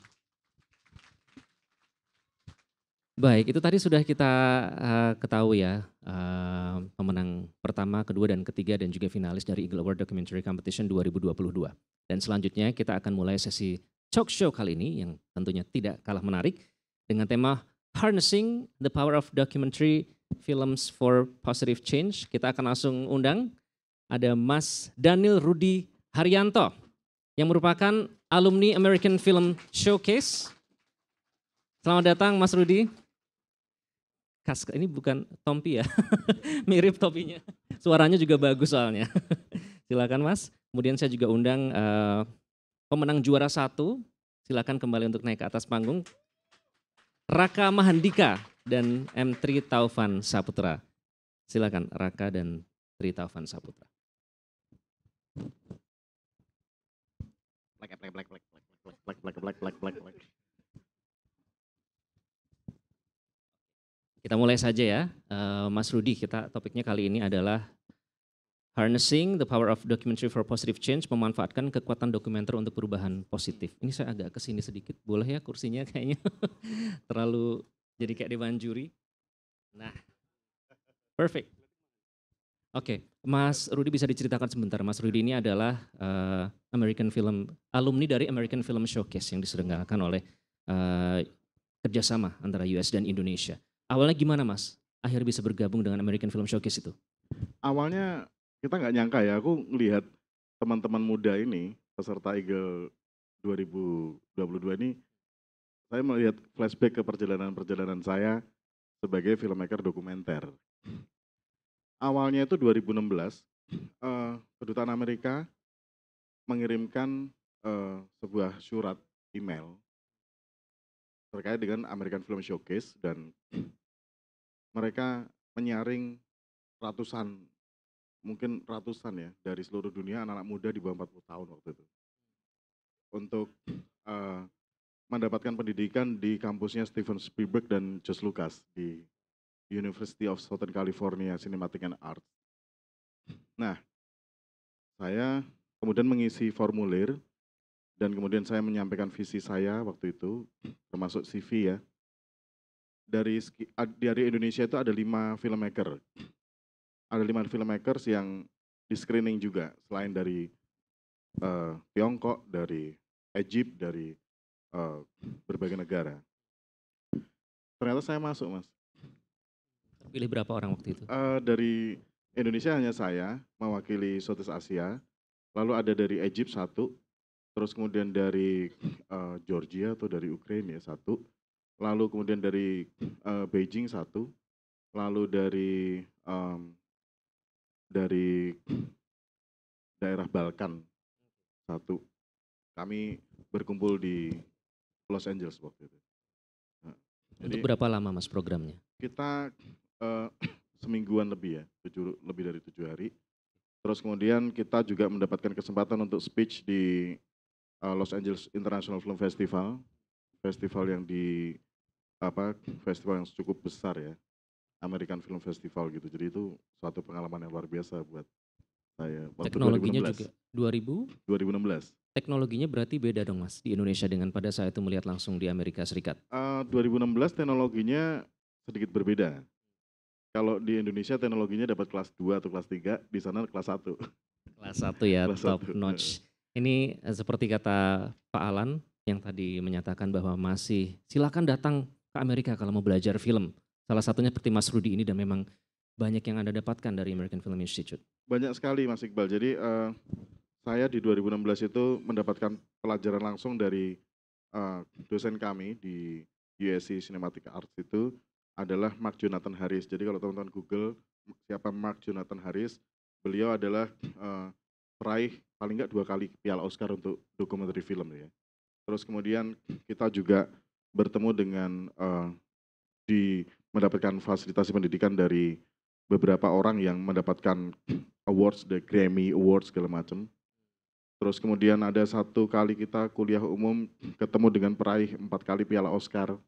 Baik, itu tadi sudah kita uh, ketahui ya uh, pemenang pertama, kedua, dan ketiga dan juga finalis dari Eagle Award Documentary Competition 2022. Dan selanjutnya kita akan mulai sesi talk show kali ini yang tentunya tidak kalah menarik dengan tema Harnessing the Power of Documentary Films for Positive Change. Kita akan langsung undang ada Mas Daniel Rudi Haryanto yang merupakan alumni American Film Showcase. Selamat datang Mas Rudi. Kas ini bukan Tompi ya. Mirip topinya. Suaranya juga bagus soalnya. Silakan Mas. Kemudian saya juga undang uh, pemenang juara satu. Silakan kembali untuk naik ke atas panggung. Raka Mahandika dan m Tri Taufan Saputra. Silakan Raka dan Tri Taufan Saputra. Kita mulai saja ya, Mas Rudi. Kita topiknya kali ini adalah Harnessing the power of documentary for positive change, memanfaatkan kekuatan dokumenter untuk perubahan positif. Ini saya agak kesini sedikit, boleh ya kursinya kayaknya terlalu jadi kayak dewan juri. Nah, perfect. Oke, okay. Mas Rudi bisa diceritakan sebentar. Mas Rudi ini adalah uh, American Film alumni dari American Film Showcase yang diselenggarakan oleh uh, kerjasama antara US dan Indonesia. Awalnya gimana, Mas? Akhirnya bisa bergabung dengan American Film Showcase itu? Awalnya kita nggak nyangka ya aku melihat teman-teman muda ini peserta Eagle 2022 ini saya melihat flashback ke perjalanan-perjalanan saya sebagai filmmaker dokumenter. Awalnya itu 2016, eh, kedutaan Amerika mengirimkan eh, sebuah surat email terkait dengan American Film Showcase dan mereka menyaring ratusan mungkin ratusan ya dari seluruh dunia anak-anak muda di bawah 40 tahun waktu itu untuk uh, mendapatkan pendidikan di kampusnya Steven Spielberg dan Josh Lucas di University of Southern California Cinematic and Arts. Nah, saya kemudian mengisi formulir dan kemudian saya menyampaikan visi saya waktu itu termasuk CV ya. Dari dari Indonesia itu ada lima filmmaker ada lima filmmakers yang di screening juga selain dari uh, Tiongkok, dari Egypt, dari uh, berbagai negara. Ternyata saya masuk, Mas. Pilih berapa orang waktu itu? Uh, dari Indonesia hanya saya mewakili Southeast Asia. Lalu ada dari Egypt satu, terus kemudian dari uh, Georgia atau dari Ukraina ya satu, lalu kemudian dari uh, Beijing satu, lalu dari um, dari daerah Balkan satu kami berkumpul di Los Angeles waktu itu. Nah, Untuk berapa lama mas programnya? Kita uh, semingguan lebih ya, tujuh, lebih dari tujuh hari. Terus kemudian kita juga mendapatkan kesempatan untuk speech di uh, Los Angeles International Film Festival, festival yang di apa festival yang cukup besar ya, American Film Festival gitu. Jadi itu suatu pengalaman yang luar biasa buat saya. Waktu Teknologinya 2016. juga 2000? 2016. Teknologinya berarti beda dong mas di Indonesia dengan pada saat itu melihat langsung di Amerika Serikat. Uh, eh, 2016 teknologinya sedikit berbeda. Kalau di Indonesia teknologinya dapat kelas 2 atau kelas 3, di sana kelas 1. Kelas 1 ya, kelas top satu. notch. Ini eh, seperti kata Pak Alan yang tadi menyatakan bahwa masih silakan datang ke Amerika kalau mau belajar film Salah satunya seperti Mas Rudi ini dan memang banyak yang Anda dapatkan dari American Film Institute. Banyak sekali Mas Iqbal. Jadi uh, saya di 2016 itu mendapatkan pelajaran langsung dari uh, dosen kami di USC Cinematic Arts itu adalah Mark Jonathan Harris. Jadi kalau teman-teman Google siapa Mark Jonathan Harris, beliau adalah uh, peraih paling nggak dua kali piala Oscar untuk dokumenter film ya. Terus kemudian kita juga bertemu dengan uh, di mendapatkan fasilitasi pendidikan dari beberapa orang yang mendapatkan awards, the Grammy Awards segala macam. Terus kemudian ada satu kali kita kuliah umum ketemu dengan peraih empat kali Piala Oscar.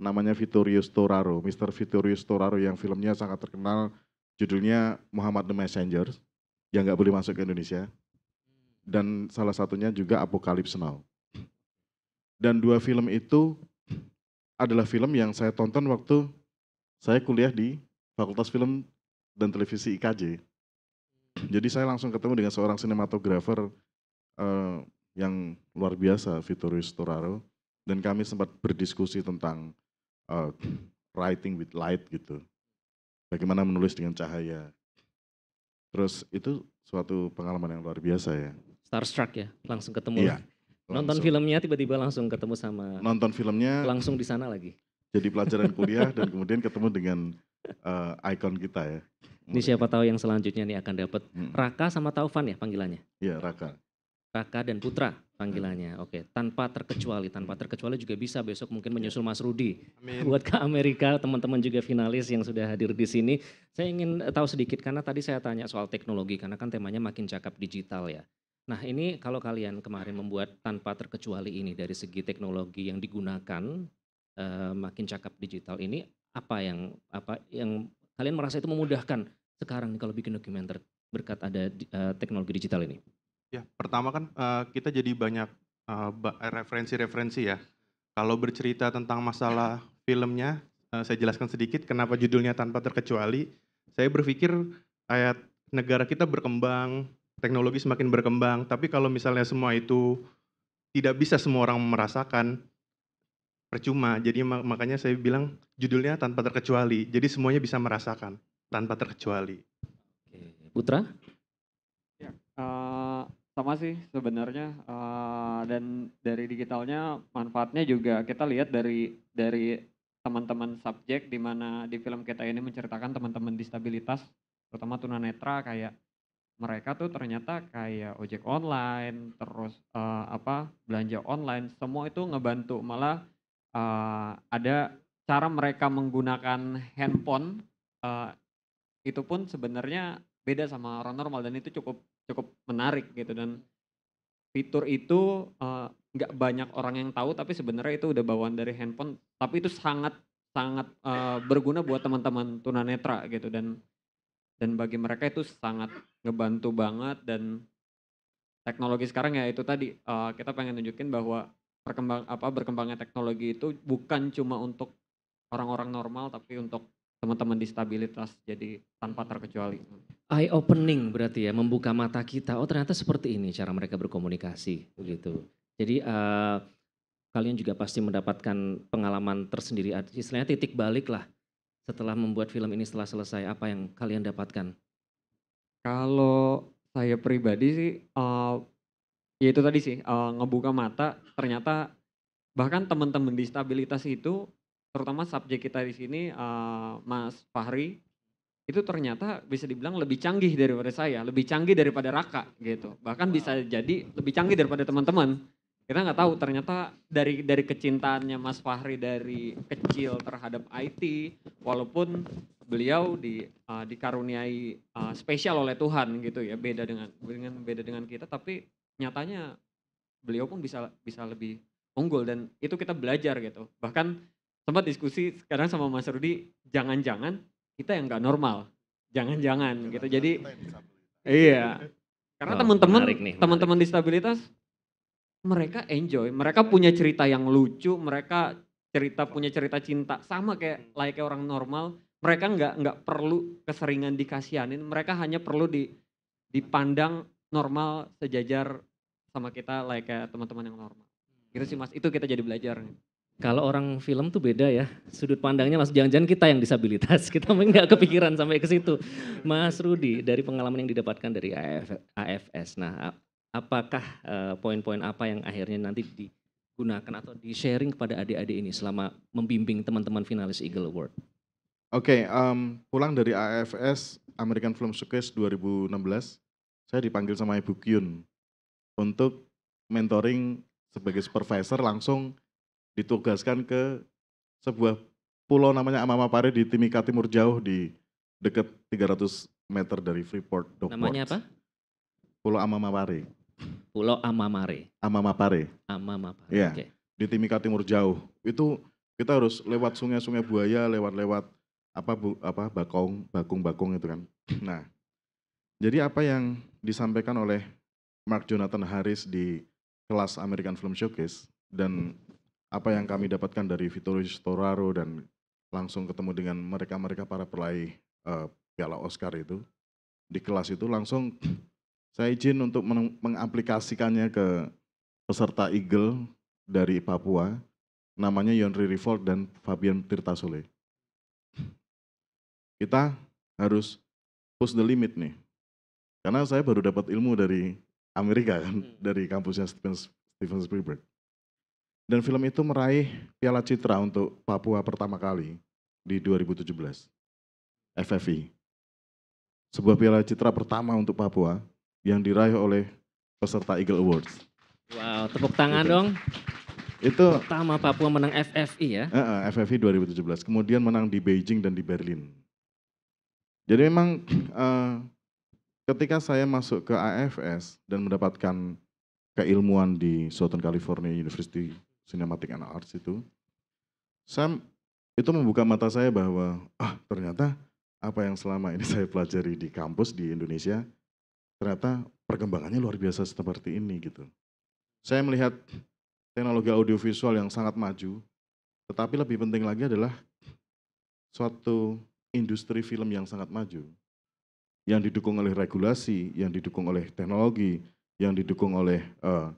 Namanya Vittorio Storaro, Mr. Vittorio Storaro yang filmnya sangat terkenal. Judulnya Muhammad the Messenger yang nggak boleh masuk ke Indonesia. Dan salah satunya juga Apocalypse Now. Dan dua film itu adalah film yang saya tonton waktu saya kuliah di Fakultas Film dan Televisi IKJ. Jadi saya langsung ketemu dengan seorang sinematografer uh, yang luar biasa, Vittorio Storaro, dan kami sempat berdiskusi tentang uh, writing with light gitu, bagaimana menulis dengan cahaya. Terus itu suatu pengalaman yang luar biasa ya. Starstruck ya, langsung ketemu. Iya, Nonton filmnya tiba-tiba langsung ketemu sama Nonton filmnya langsung di sana lagi. Jadi pelajaran kuliah dan kemudian ketemu dengan uh, ikon kita ya. Ini siapa tahu yang selanjutnya nih akan dapat hmm. Raka sama Taufan ya panggilannya. Iya, Raka. Raka dan Putra panggilannya. Oke, tanpa terkecuali, tanpa terkecuali juga bisa besok mungkin iya. menyusul Mas Rudi. Buat ke Amerika, teman-teman juga finalis yang sudah hadir di sini. Saya ingin eh, tahu sedikit karena tadi saya tanya soal teknologi karena kan temanya makin cakap digital ya. Nah ini kalau kalian kemarin membuat tanpa terkecuali ini dari segi teknologi yang digunakan eh, makin cakap digital ini apa yang apa yang kalian merasa itu memudahkan sekarang nih kalau bikin dokumenter berkat ada eh, teknologi digital ini? Ya pertama kan uh, kita jadi banyak eh, referensi-referensi ya. Kalau bercerita tentang masalah filmnya, eh, saya jelaskan sedikit kenapa judulnya tanpa terkecuali. Saya berpikir ayat negara kita berkembang, teknologi semakin berkembang, tapi kalau misalnya semua itu tidak bisa semua orang merasakan, percuma. Jadi makanya saya bilang judulnya tanpa terkecuali. Jadi semuanya bisa merasakan tanpa terkecuali. Putra? Ya, uh, sama sih sebenarnya uh, dan dari digitalnya manfaatnya juga kita lihat dari dari teman-teman subjek di mana di film kita ini menceritakan teman-teman disabilitas terutama tunanetra kayak mereka tuh ternyata kayak ojek online, terus uh, apa belanja online, semua itu ngebantu malah uh, ada cara mereka menggunakan handphone uh, itu pun sebenarnya beda sama orang normal dan itu cukup cukup menarik gitu dan fitur itu nggak uh, banyak orang yang tahu tapi sebenarnya itu udah bawaan dari handphone tapi itu sangat sangat uh, berguna buat teman-teman tunanetra gitu dan dan bagi mereka itu sangat ngebantu banget dan teknologi sekarang ya itu tadi uh, kita pengen tunjukin bahwa perkembang apa berkembangnya teknologi itu bukan cuma untuk orang-orang normal tapi untuk teman-teman di stabilitas jadi tanpa terkecuali. Eye opening berarti ya membuka mata kita. Oh ternyata seperti ini cara mereka berkomunikasi begitu. Jadi uh, kalian juga pasti mendapatkan pengalaman tersendiri. Istilahnya titik balik lah setelah membuat film ini setelah selesai apa yang kalian dapatkan? Kalau saya pribadi sih uh, ya itu tadi sih uh, ngebuka mata ternyata bahkan teman-teman disabilitas itu terutama subjek kita di sini uh, Mas Fahri itu ternyata bisa dibilang lebih canggih daripada saya, lebih canggih daripada Raka gitu. Bahkan bisa jadi lebih canggih daripada teman-teman kita nggak tahu ternyata dari dari kecintaannya Mas Fahri dari kecil terhadap IT walaupun beliau di uh, dikaruniai uh, spesial oleh Tuhan gitu ya beda dengan dengan beda dengan kita tapi nyatanya beliau pun bisa bisa lebih unggul dan itu kita belajar gitu bahkan sempat diskusi sekarang sama Mas Rudi jangan-jangan kita yang nggak normal jangan-jangan gitu jadi iya karena oh, teman-teman teman-teman disabilitas mereka enjoy, mereka punya cerita yang lucu, mereka cerita punya cerita cinta sama kayak hmm. layaknya orang normal. Mereka nggak nggak perlu keseringan dikasianin. mereka hanya perlu di, dipandang normal sejajar sama kita layaknya teman-teman yang normal. Gitu sih Mas, itu kita jadi belajar. Kalau orang film tuh beda ya, sudut pandangnya Mas. Jangan-jangan kita yang disabilitas, kita nggak kepikiran sampai ke situ. Mas Rudi, dari pengalaman yang didapatkan dari AFS, nah apakah eh, poin-poin uh, apa yang akhirnya nanti digunakan atau di-sharing kepada adik-adik ini selama membimbing teman-teman finalis Eagle Award? Oke, okay, um, pulang dari AFS American Film Showcase 2016, saya dipanggil sama Ibu Kyun untuk mentoring sebagai supervisor langsung ditugaskan ke sebuah pulau namanya Amama Pare di Timika Timur Jauh di dekat 300 meter dari Freeport Dockport. Namanya apa? Pulau Amama Pare. Pulau Amamare. Amamapare. Amamapare. Iya. Okay. Di Timika Timur jauh. Itu kita harus lewat sungai-sungai buaya, lewat-lewat apa bu, apa bakong, bakung-bakung itu kan. Nah, jadi apa yang disampaikan oleh Mark Jonathan Harris di kelas American Film Showcase dan apa yang kami dapatkan dari Vittorio Storaro dan langsung ketemu dengan mereka-mereka para pelai uh, eh, piala Oscar itu di kelas itu langsung saya izin untuk mengaplikasikannya ke peserta Eagle dari Papua, namanya Yonri Rivold dan Fabian Tirtasole. Kita harus push the limit nih. Karena saya baru dapat ilmu dari Amerika kan, hmm. dari kampusnya Stephen Steven Spielberg. Dan film itu meraih Piala Citra untuk Papua pertama kali di 2017. FFI. E. Sebuah Piala Citra pertama untuk Papua yang diraih oleh peserta Eagle Awards. Wow, tepuk tangan dong. Itu pertama Papua menang FFI ya. Uh, uh, FFI 2017. Kemudian menang di Beijing dan di Berlin. Jadi memang uh, ketika saya masuk ke AFS dan mendapatkan keilmuan di Southern California University Cinematic and Arts itu, Sam itu membuka mata saya bahwa ah ternyata apa yang selama ini saya pelajari di kampus di Indonesia ternyata perkembangannya luar biasa seperti ini gitu. Saya melihat teknologi audiovisual yang sangat maju, tetapi lebih penting lagi adalah suatu industri film yang sangat maju, yang didukung oleh regulasi, yang didukung oleh teknologi, yang didukung oleh eh,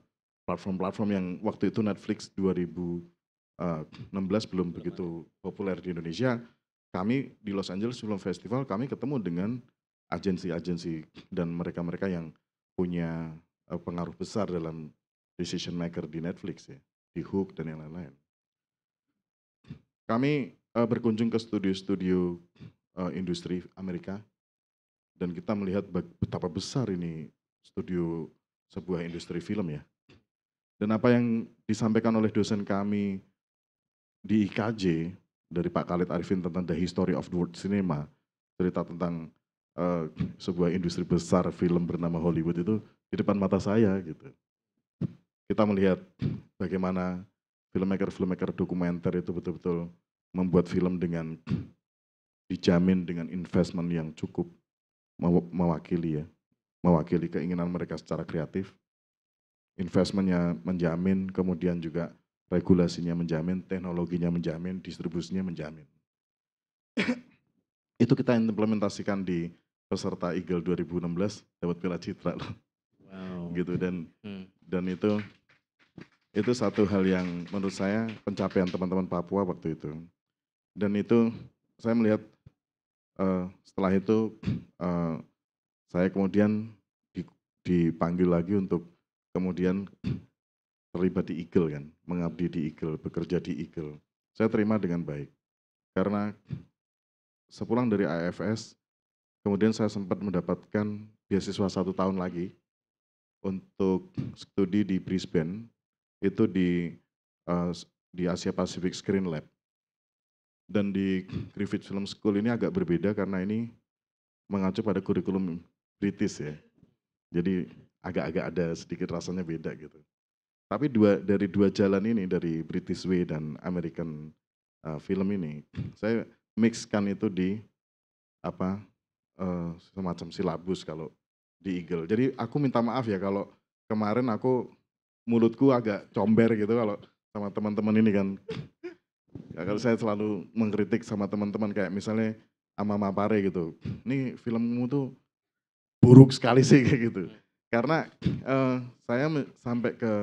platform-platform uh, yang waktu itu Netflix 2016 eh, belum begitu populer di Indonesia. Kami di Los Angeles sebelum Festival, kami ketemu dengan agensi-agensi dan mereka-mereka yang punya eh, pengaruh besar dalam decision maker di Netflix ya, di Hook dan yang lain-lain. Kami uh, berkunjung ke studio-studio uh, industri Amerika dan kita melihat betapa besar ini studio sebuah industri film ya. Dan apa yang disampaikan oleh dosen kami di IKJ dari Pak Khalid Arifin tentang The History of World Cinema, cerita tentang Eh, sebuah industri besar film bernama Hollywood itu di depan mata saya gitu. Kita melihat bagaimana filmmaker-filmmaker dokumenter itu betul-betul membuat film dengan dijamin dengan investment yang cukup mewakili ya, mewakili keinginan mereka secara kreatif. Investmentnya menjamin, kemudian juga regulasinya menjamin, teknologinya menjamin, distribusinya menjamin. itu kita implementasikan di peserta Eagle 2016 dapat Piala Citra loh. Wow. Gitu dan hmm. dan itu itu satu hal yang menurut saya pencapaian teman-teman Papua waktu itu. Dan itu saya melihat uh, setelah itu uh, saya kemudian dipanggil lagi untuk kemudian terlibat di Eagle kan, mengabdi di Eagle, bekerja di Eagle. Saya terima dengan baik. Karena sepulang dari AFS, Kemudian saya sempat mendapatkan beasiswa satu tahun lagi untuk studi di Brisbane, itu di uh, di Asia Pacific Screen Lab. Dan di Griffith Film School ini agak berbeda karena ini mengacu pada kurikulum British ya. Jadi agak-agak ada sedikit rasanya beda gitu. Tapi dua dari dua jalan ini dari British Way dan American uh, film ini, saya mixkan itu di apa uh, semacam silabus kalau di Eagle. Jadi aku minta maaf ya kalau kemarin aku mulutku agak comber gitu kalau sama teman-teman ini kan. Ya, kalau saya selalu mengkritik sama teman-teman kayak misalnya sama Mapare gitu. Ini filmmu tuh buruk sekali sih kayak gitu. Hmm. Karena uh, saya sampai ke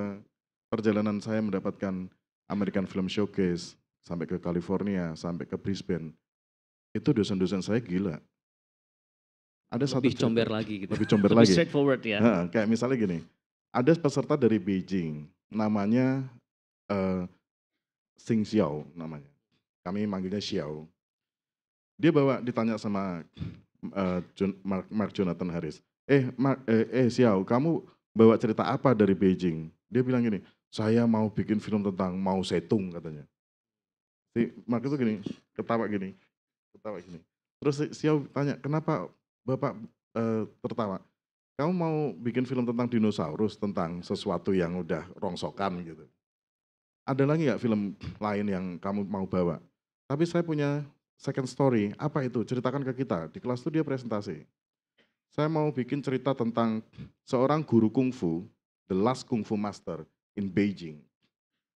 perjalanan saya mendapatkan American Film Showcase sampai ke California, sampai ke Brisbane. Itu dosen-dosen saya gila ada lebih satu comber cerita, lagi gitu. Lebih comber lebih lagi. straightforward ya. Nah, kayak misalnya gini, ada peserta dari Beijing, namanya uh, Sing Xiao namanya. Kami manggilnya Xiao. Dia bawa ditanya sama uh, Jun, Mark, Mark Jonathan Harris, eh Mark, eh, eh Xiao, kamu bawa cerita apa dari Beijing? Dia bilang gini, saya mau bikin film tentang Mao Zedong katanya. Si Mark itu gini, ketawa gini, ketawa gini. Terus Xiao tanya, kenapa Bapak eh, pertama, kamu mau bikin film tentang dinosaurus, tentang sesuatu yang udah rongsokan gitu. Ada lagi nggak film lain yang kamu mau bawa? Tapi saya punya second story. Apa itu? Ceritakan ke kita. Di kelas itu dia presentasi. Saya mau bikin cerita tentang seorang guru kungfu, the last kungfu master in Beijing.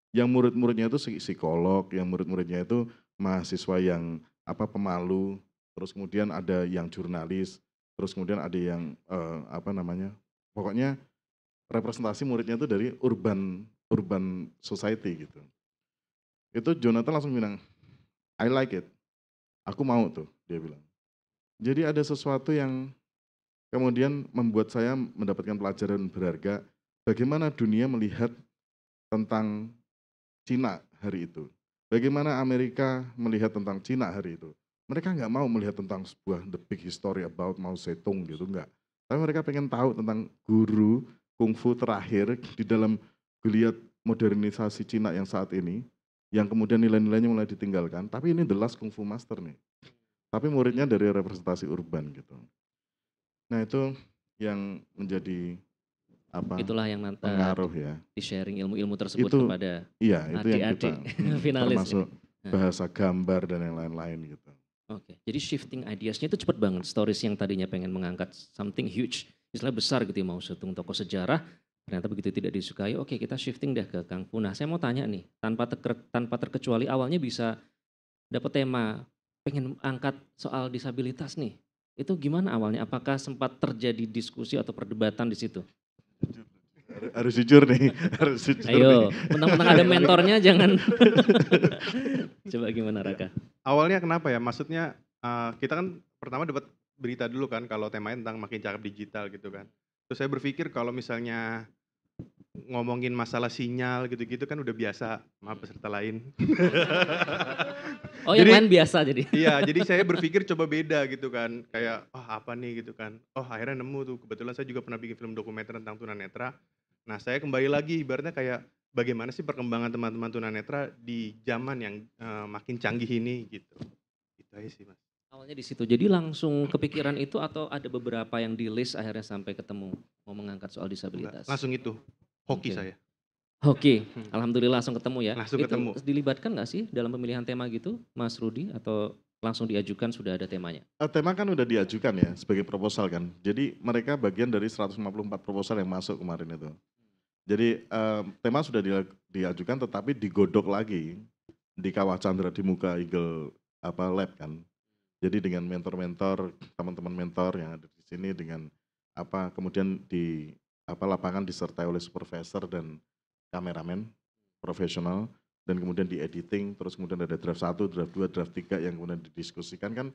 Yang murid-muridnya itu psikolog, yang murid-muridnya itu mahasiswa yang apa pemalu, terus kemudian ada yang jurnalis, terus kemudian ada yang uh, apa namanya, pokoknya representasi muridnya itu dari urban urban society gitu. Itu Jonathan langsung bilang, I like it, aku mau tuh, dia bilang. Jadi ada sesuatu yang kemudian membuat saya mendapatkan pelajaran berharga bagaimana dunia melihat tentang Cina hari itu. Bagaimana Amerika melihat tentang Cina hari itu mereka nggak mau melihat tentang sebuah the big history about Mao Zedong gitu nggak. Tapi mereka pengen tahu tentang guru kungfu terakhir di dalam geliat modernisasi Cina yang saat ini, yang kemudian nilai-nilainya mulai ditinggalkan. Tapi ini the last kungfu master nih. Tapi muridnya dari representasi urban gitu. Nah itu yang menjadi apa itulah yang nanti pengaruh ya di sharing ilmu-ilmu tersebut itu, kepada iya itu adik-adik yang kita, finalis termasuk ya. bahasa gambar dan yang lain-lain gitu Oke, okay. jadi shifting ideasnya itu cepat banget. Stories yang tadinya pengen mengangkat something huge, misalnya besar gitu ya, mau setung tokoh sejarah, ternyata begitu tidak disukai, oke okay, kita shifting deh ke Kang Puna. Saya mau tanya nih, tanpa ter tanpa terkecuali awalnya bisa dapat tema pengen angkat soal disabilitas nih. Itu gimana awalnya? Apakah sempat terjadi diskusi atau perdebatan di situ? harus jujur nih, harus jujur. Ayo, mentang-mentang ada mentornya jangan. Coba gimana Raka? Ya, awalnya kenapa ya? Maksudnya uh, kita kan pertama dapat berita dulu kan kalau temanya tentang makin cakep digital gitu kan. Terus saya berpikir kalau misalnya ngomongin masalah sinyal gitu-gitu kan udah biasa sama peserta lain. oh jadi, yang biasa jadi? iya, jadi saya berpikir coba beda gitu kan. Kayak, oh apa nih gitu kan. Oh akhirnya nemu tuh, kebetulan saya juga pernah bikin film dokumenter tentang tunanetra. Nah, saya kembali lagi ibaratnya kayak bagaimana sih perkembangan teman-teman tunanetra di zaman yang uh, makin canggih ini gitu. Itu aja sih, Mas. Awalnya di situ. Jadi langsung kepikiran itu atau ada beberapa yang di list akhirnya sampai ketemu mau mengangkat soal disabilitas. Enggak, langsung itu. Hoki okay. saya. Hoki, hmm. alhamdulillah langsung ketemu ya. Langsung itu ketemu. Dilibatkan nggak sih dalam pemilihan tema gitu, Mas Rudi atau langsung diajukan sudah ada temanya? Eh, tema kan sudah diajukan ya sebagai proposal kan. Jadi mereka bagian dari 154 proposal yang masuk kemarin itu. Jadi uh, tema sudah diajukan tetapi digodok lagi di kawah Chandra di muka Eagle apa lab kan. Jadi dengan mentor-mentor, teman-teman mentor yang ada di sini dengan apa kemudian di apa lapangan disertai oleh supervisor dan kameramen profesional dan kemudian di editing, terus kemudian ada draft satu, draft dua, draft tiga yang kemudian didiskusikan kan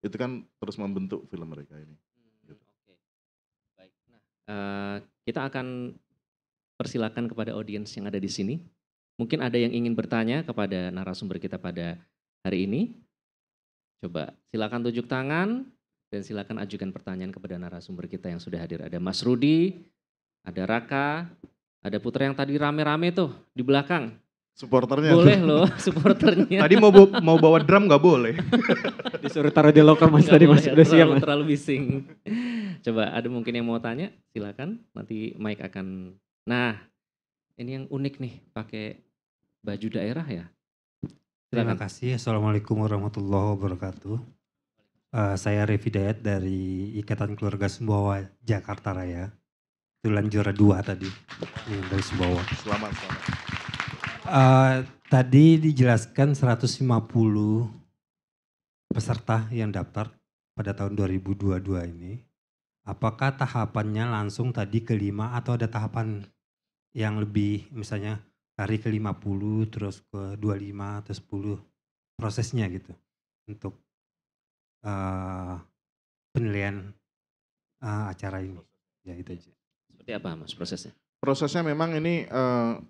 itu kan terus membentuk film mereka ini. Hmm, gitu. Oke, baik. Nah, uh, kita akan persilakan kepada audiens yang ada di sini. Mungkin ada yang ingin bertanya kepada narasumber kita pada hari ini. Coba silakan tunjuk tangan dan silakan ajukan pertanyaan kepada narasumber kita yang sudah hadir. Ada Mas Rudi, ada Raka, ada Putra yang tadi rame-rame tuh di belakang. Supporternya. Boleh loh supporternya. tadi mau bawa, mau bawa drum nggak boleh. Disuruh taruh di loker mas tadi masih udah siap mas. Terlalu bising. Coba ada mungkin yang mau tanya silakan nanti Mike akan. Nah ini yang unik nih pakai baju daerah ya. Silakan. Terima kasih. Assalamualaikum warahmatullahi wabarakatuh. Uh, saya Revi Dayat dari Ikatan Keluarga Sumbawa Jakarta Raya. Tulan juara dua tadi. Ini dari Sumbawa. Selamat, selamat. Eh, tadi dijelaskan 150 peserta yang daftar pada tahun 2022 ini. Apakah tahapannya langsung tadi kelima atau ada tahapan yang lebih misalnya hari ke 50 terus ke 25 atau 10 prosesnya gitu untuk uh, penilaian uh, acara ini ya itu aja. Seperti apa mas prosesnya? prosesnya memang ini uh,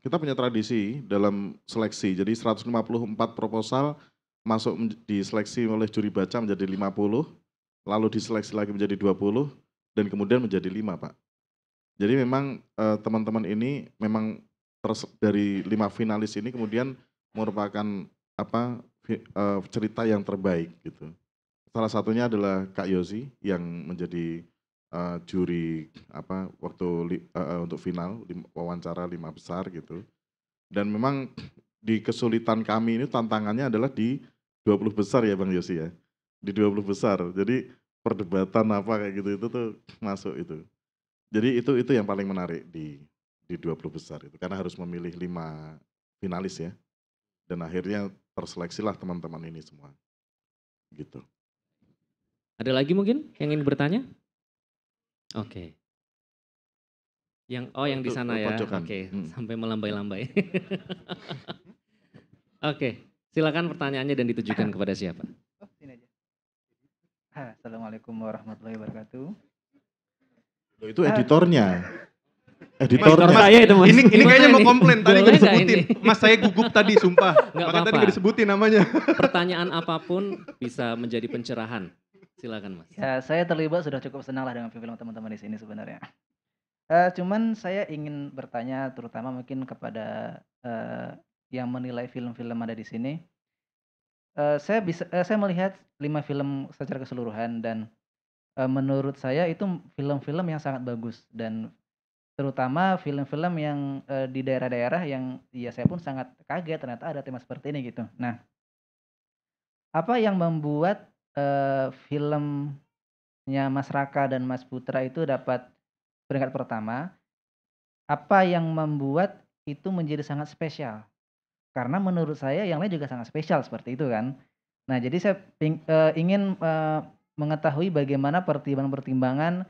kita punya tradisi dalam seleksi. Jadi 154 proposal masuk di seleksi oleh juri baca menjadi 50, lalu diseleksi lagi menjadi 20 dan kemudian menjadi 5, Pak. Jadi memang eh, teman-teman uh, ini memang dari lima finalis ini kemudian merupakan apa uh, cerita yang terbaik gitu. Salah satunya adalah Kak Yosi yang menjadi uh, juri apa waktu li, uh, untuk final lim, wawancara lima besar gitu. Dan memang di kesulitan kami ini tantangannya adalah di 20 besar ya Bang Yosi ya. Di 20 besar. Jadi perdebatan apa kayak gitu itu tuh masuk itu. Jadi itu itu yang paling menarik di di 20 besar itu karena harus memilih lima finalis ya. Dan akhirnya terseleksilah teman-teman ini semua. Gitu. Ada lagi mungkin yang ingin bertanya? Oke. Yang oh yang di sana ya. Oke, Oke, hmm. sampai melambai-lambai. Oke, silakan pertanyaannya dan ditujukan kepada siapa? Oh, sini aja. Assalamualaikum warahmatullahi wabarakatuh. Loh, itu editornya. Ah. Editornya. Editor saya itu mas. Ini, ini kayaknya mau komplain tadi gak disebutin. Ini? Mas saya gugup tadi sumpah. Gak Makanya apa -apa. tadi gak disebutin namanya. Pertanyaan apapun bisa menjadi pencerahan Silakan Mas. Ya, saya terlibat sudah cukup senang lah dengan film teman-teman di sini sebenarnya. Uh, cuman saya ingin bertanya terutama mungkin kepada uh, yang menilai film-film ada di sini. Uh, saya bisa uh, saya melihat lima film secara keseluruhan dan uh, menurut saya itu film-film yang sangat bagus dan terutama film-film yang uh, di daerah-daerah yang ya saya pun sangat kaget ternyata ada tema seperti ini gitu. Nah, apa yang membuat uh, filmnya Mas Raka dan Mas Putra itu dapat peringkat pertama, apa yang membuat itu menjadi sangat spesial? Karena menurut saya yang lain juga sangat spesial seperti itu kan. Nah jadi saya ping- uh, ingin, uh, mengetahui bagaimana pertimbangan-pertimbangan,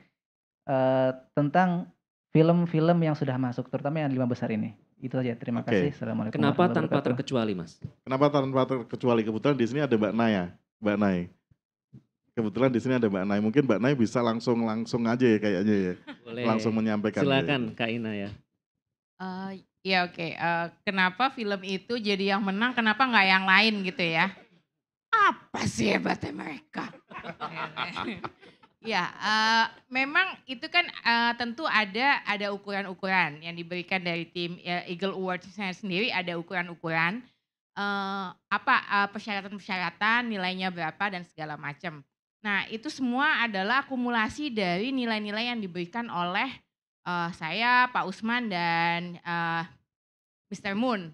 uh, tentang film-film yang sudah masuk terutama yang lima besar ini. Itu saja. terima okay. kasih. Assalamualaikum Kenapa tanpa terkecuali, Mas? Kenapa tanpa terkecuali? Kebetulan di sini ada Mbak Naya, Mbak Naya kebetulan di sini ada Mbak Nai. Mungkin Mbak Nai bisa langsung langsung aja ya kayaknya ya. Boleh. Langsung menyampaikan. Silakan ya. Kak Ina ya. Uh, ya oke. Okay. Uh, eh, kenapa film itu jadi yang menang? Kenapa nggak yang lain gitu ya? Apa sih hebatnya mereka? ya, uh, memang itu kan uh, tentu ada ada ukuran-ukuran yang diberikan dari tim ya, Eagle Awards sendiri ada ukuran-ukuran uh, apa uh, persyaratan-persyaratan nilainya berapa dan segala macam. Nah, itu semua adalah akumulasi dari nilai-nilai yang diberikan oleh uh, saya, Pak Usman dan uh, eh, Mr. Moon.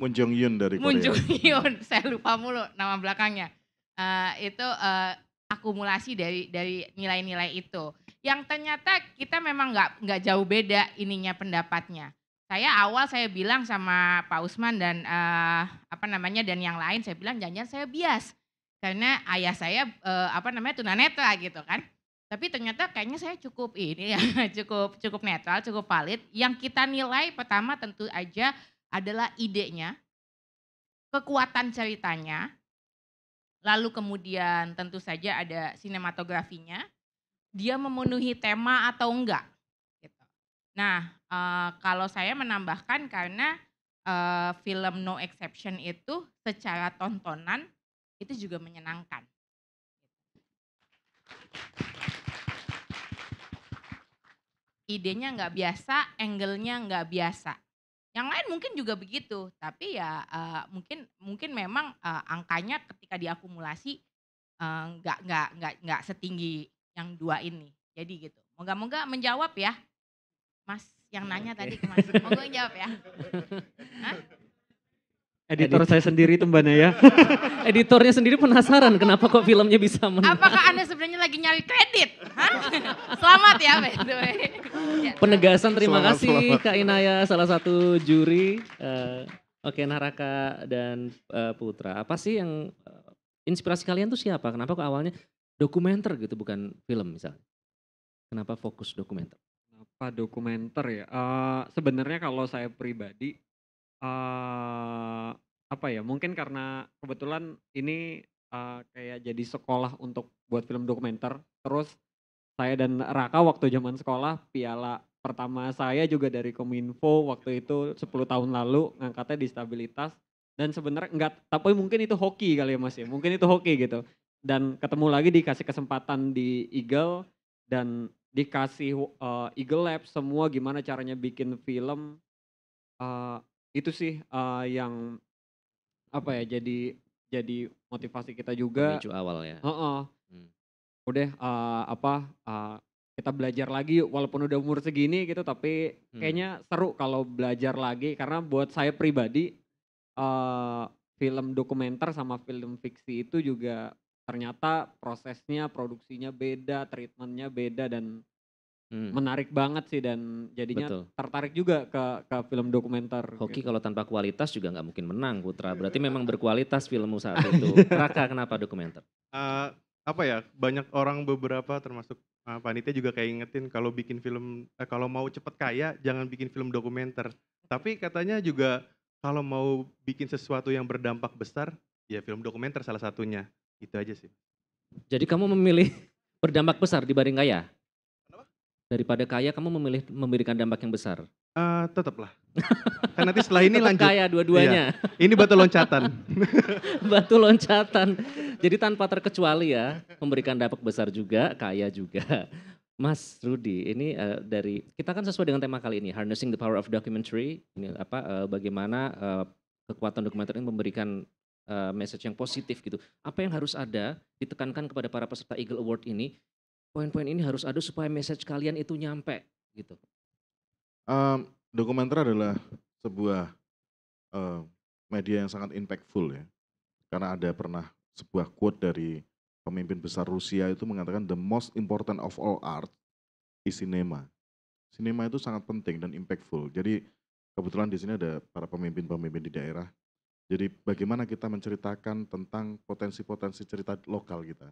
Moon Jong Yun dari Korea. Moon Jong Yun, saya lupa mulu nama belakangnya. Uh, itu uh, akumulasi dari dari nilai-nilai itu. Yang ternyata kita memang nggak nggak jauh beda ininya pendapatnya. Saya awal saya bilang sama Pak Usman dan uh, apa namanya dan yang lain saya bilang jangan-jangan saya bias karena ayah saya eh, apa namanya tunanetra gitu kan. Tapi ternyata kayaknya saya cukup ini ya, cukup cukup netral, cukup valid. Yang kita nilai pertama tentu aja adalah idenya, kekuatan ceritanya, lalu kemudian tentu saja ada sinematografinya. Dia memenuhi tema atau enggak gitu. Nah, eh, kalau saya menambahkan karena eh, film No Exception itu secara tontonan itu juga menyenangkan. Idenya nggak biasa, angle-nya nggak biasa. Yang lain mungkin juga begitu, tapi ya uh, mungkin mungkin memang uh, angkanya ketika diakumulasi eh, nggak uh, nggak nggak nggak setinggi yang dua ini. Jadi gitu. Moga-moga menjawab ya, Mas yang ya, nanya okay. tadi ke Mas. Moga menjawab ya. Hah? Editor Edit. saya sendiri itu Mbak Naya. Editornya sendiri penasaran kenapa kok filmnya bisa menang. Apakah Anda sebenarnya lagi nyari kredit? Hah? Selamat ya by ya. Penegasan terima selamat, kasih selamat. Kak Inaya salah satu juri. Uh, Oke okay, Naraka dan uh, Putra. Apa sih yang uh, inspirasi kalian tuh siapa? Kenapa kok awalnya dokumenter gitu bukan film misalnya? Kenapa fokus dokumenter? Apa dokumenter ya? Uh, sebenarnya kalau saya pribadi uh, apa ya, mungkin karena kebetulan ini, uh, kayak jadi sekolah untuk buat film dokumenter, terus saya dan Raka waktu zaman sekolah piala pertama saya juga dari Kominfo waktu itu 10 tahun lalu, ngangkatnya di stabilitas dan sebenarnya enggak tapi mungkin itu hoki kali ya, Mas, ya, mungkin itu hoki gitu. Dan ketemu lagi dikasih kesempatan di Eagle dan dikasih, uh, Eagle lab semua gimana caranya bikin film, uh, itu sih uh, yang apa ya jadi jadi motivasi kita juga Pemicu awal ya uh -uh. Hmm. udah uh, apa uh, kita belajar lagi walaupun udah umur segini gitu tapi hmm. kayaknya seru kalau belajar lagi karena buat saya pribadi uh, film dokumenter sama film fiksi itu juga ternyata prosesnya produksinya beda treatmentnya beda dan Hmm. Menarik banget sih dan jadinya Betul. tertarik juga ke ke film dokumenter. Hoki gitu. kalau tanpa kualitas juga nggak mungkin menang Putra. Iya, Berarti iya. memang berkualitas filmmu saat itu. Iya. Raka kenapa dokumenter? Uh, apa ya banyak orang beberapa termasuk uh, panitia juga kayak ingetin kalau bikin film eh, kalau mau cepet kaya jangan bikin film dokumenter. Tapi katanya juga kalau mau bikin sesuatu yang berdampak besar ya film dokumenter salah satunya. Itu aja sih. Jadi kamu memilih berdampak besar dibanding kaya? Daripada kaya kamu memilih memberikan dampak yang besar. Uh, tetaplah. kan nanti setelah ini Tetap lanjut. kaya dua-duanya. Iya. Ini batu loncatan. batu loncatan. Jadi tanpa terkecuali ya, memberikan dampak besar juga, kaya juga. Mas Rudi, ini uh, dari kita kan sesuai dengan tema kali ini, harnessing the power of documentary. Ini apa? Uh, bagaimana uh, kekuatan dokumenter ini memberikan uh, message yang positif gitu. Apa yang harus ada ditekankan kepada para peserta Eagle Award ini poin-poin ini harus ada supaya message kalian itu nyampe gitu? Um, dokumenter adalah sebuah uh, media yang sangat impactful ya, karena ada pernah sebuah quote dari pemimpin besar Rusia itu mengatakan the most important of all art is cinema. Cinema itu sangat penting dan impactful. Jadi kebetulan di sini ada para pemimpin-pemimpin di daerah jadi bagaimana kita menceritakan tentang potensi-potensi cerita lokal kita,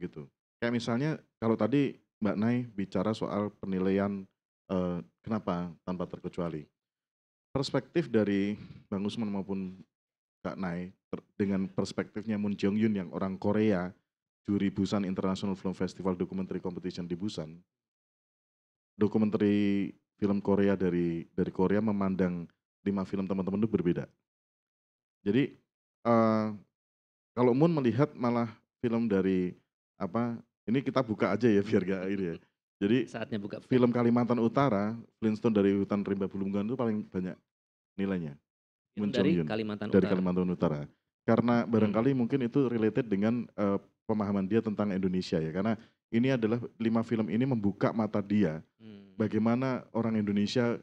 gitu. Kayak misalnya kalau tadi Mbak Nay bicara soal penilaian eh, kenapa tanpa terkecuali. Perspektif dari Bang Usman maupun Kak Nay dengan perspektifnya Moon Jong Yun yang orang Korea juri Busan International Film Festival Documentary Competition di Busan. Dokumentari film Korea dari dari Korea memandang lima film teman-teman itu berbeda. Jadi uh, kalau Moon melihat malah film dari apa ini kita buka aja ya biar gak ini ya. Jadi saatnya buka. Film Kalimantan Utara, Flintstone dari hutan rimba bulungan itu paling banyak nilainya. Dari muncul dari Kalimantan dari Utara. Kalimantan Utara. Karena hmm. barangkali hmm. mungkin itu related dengan uh, pemahaman dia tentang Indonesia ya. Karena ini adalah lima film ini membuka mata dia hmm. bagaimana orang Indonesia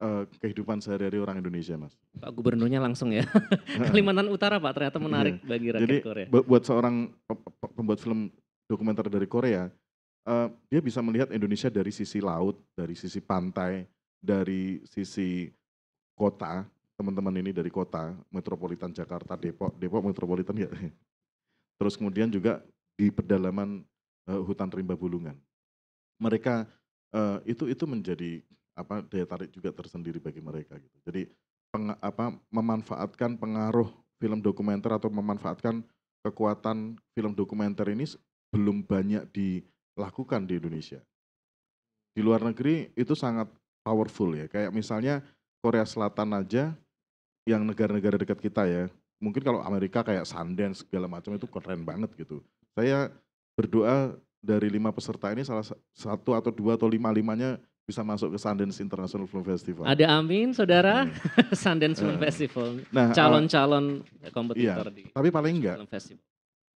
uh, kehidupan sehari-hari orang Indonesia mas Pak Gubernurnya langsung ya Kalimantan Utara Pak ternyata menarik iya. bagi rakyat Jadi, Korea buat seorang pembuat film dokumenter dari Korea, uh, dia bisa melihat Indonesia dari sisi laut, dari sisi pantai, dari sisi kota. Teman-teman ini dari kota metropolitan Jakarta, Depok, Depok metropolitan ya. Terus kemudian juga di pedalaman uh, hutan rimba bulungan. Mereka uh, itu itu menjadi apa daya tarik juga tersendiri bagi mereka gitu. Jadi peng, apa memanfaatkan pengaruh film dokumenter atau memanfaatkan kekuatan film dokumenter ini belum banyak dilakukan di Indonesia. Di luar negeri itu sangat powerful ya. Kayak misalnya Korea Selatan aja yang negara-negara dekat kita ya. Mungkin kalau Amerika kayak Sundance segala macam itu keren banget gitu. Saya berdoa dari lima peserta ini salah satu atau dua atau lima-limanya bisa masuk ke Sundance International Film Festival. Ada amin saudara hmm. Sundance Film eh, Festival. Nah, eh, calon-calon kompetitor iya, di. Tapi paling enggak.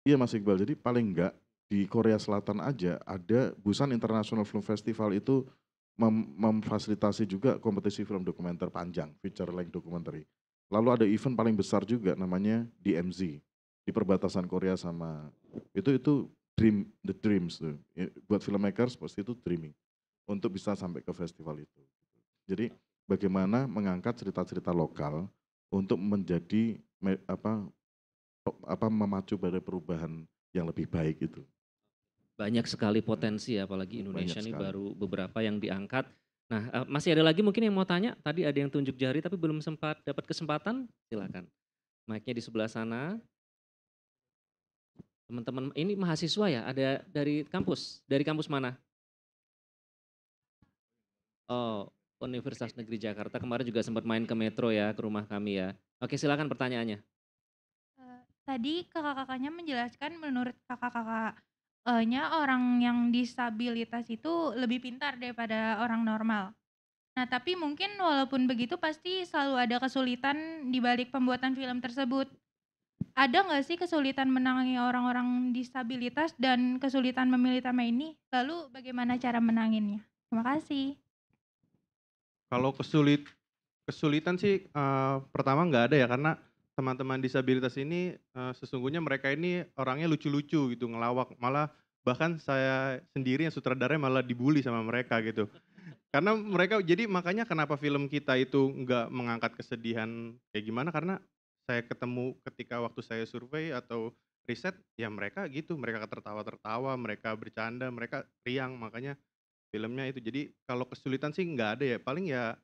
Iya Mas Iqbal. Jadi paling enggak di Korea Selatan aja ada Busan International Film Festival itu mem memfasilitasi juga kompetisi film dokumenter panjang, feature length documentary. Lalu ada event paling besar juga namanya DMZ di perbatasan Korea sama itu itu dream the dreams tuh. Ya, buat filmmakers pasti itu dreaming untuk bisa sampai ke festival itu. Jadi bagaimana mengangkat cerita-cerita lokal untuk menjadi apa apa memacu pada perubahan yang lebih baik itu banyak sekali potensi apalagi Indonesia ini baru beberapa yang diangkat. Nah, eh, masih ada lagi mungkin yang mau tanya? Tadi ada yang tunjuk jari tapi belum sempat dapat kesempatan. Silakan. Mic-nya di sebelah sana. Teman-teman, ini mahasiswa ya? Ada dari kampus? Dari kampus mana? Oh, Universitas Negeri Jakarta. Kemarin juga sempat main ke Metro ya, ke rumah kami ya. Oke, silakan pertanyaannya. Eh, tadi kakak-kakaknya menjelaskan menurut kakak-kakak nya orang yang disabilitas itu lebih pintar daripada orang normal. Nah, tapi mungkin walaupun begitu pasti selalu ada kesulitan di balik pembuatan film tersebut. Ada nggak sih kesulitan menangani orang-orang disabilitas dan kesulitan memilih tema ini? Lalu bagaimana cara menanginnya? Terima kasih. Kalau kesulit kesulitan sih uh, pertama nggak ada ya karena teman-teman disabilitas ini uh, sesungguhnya mereka ini orangnya lucu-lucu gitu ngelawak malah bahkan saya sendiri yang sutradaranya malah dibully sama mereka gitu karena mereka jadi makanya kenapa film kita itu nggak mengangkat kesedihan kayak gimana karena saya ketemu ketika waktu saya survei atau riset ya mereka gitu mereka tertawa-tertawa mereka bercanda mereka riang makanya filmnya itu jadi kalau kesulitan sih nggak ada ya paling ya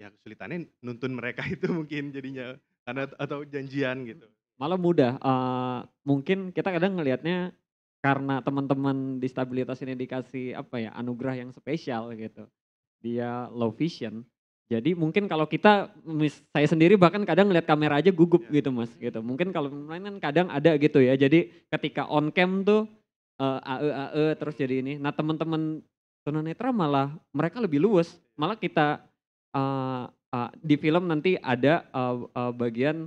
ya kesulitannya nuntun mereka itu mungkin jadinya karena atau janjian gitu malah mudah uh, mungkin kita kadang ngelihatnya karena teman-teman di stabilitas ini dikasih apa ya anugerah yang spesial gitu dia low vision jadi mungkin kalau kita mis, saya sendiri bahkan kadang ngelihat kamera aja gugup yeah. gitu mas gitu mungkin kalau mainan kan kadang ada gitu ya jadi ketika on cam tuh uh, eh, ae ae terus jadi ini nah teman-teman tunanetra malah mereka lebih luwes ya. malah kita uh, uh, di film nanti ada uh, uh, bagian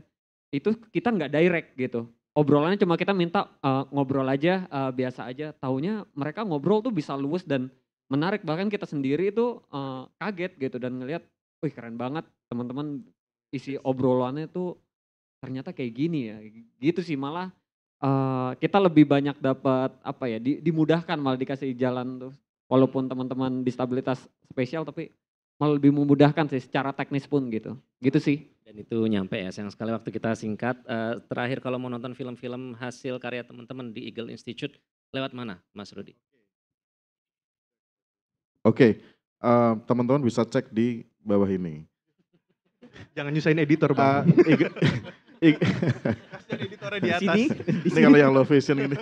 itu kita nggak direct gitu obrolannya cuma kita minta uh, ngobrol aja uh, biasa aja tahunya mereka ngobrol tuh bisa luwes dan menarik bahkan kita sendiri itu uh, kaget gitu dan ngelihat wih keren banget teman-teman isi obrolannya tuh ternyata kayak gini ya gitu sih malah uh, kita lebih banyak dapat apa ya dimudahkan malah dikasih jalan tuh walaupun teman-teman disabilitas spesial tapi malah lebih memudahkan sih secara teknis pun gitu. Gitu sih. Dan itu nyampe ya, sayang sekali waktu kita singkat. Uh, terakhir kalau mau nonton film-film hasil karya teman-teman di Eagle Institute, lewat mana Mas Rudi? Oke, okay. uh, eh, teman-teman bisa cek di bawah ini. Jangan nyusahin editor, Bang. Uh, editornya di atas. Sini, di sini. Ini kalau yang low vision ini.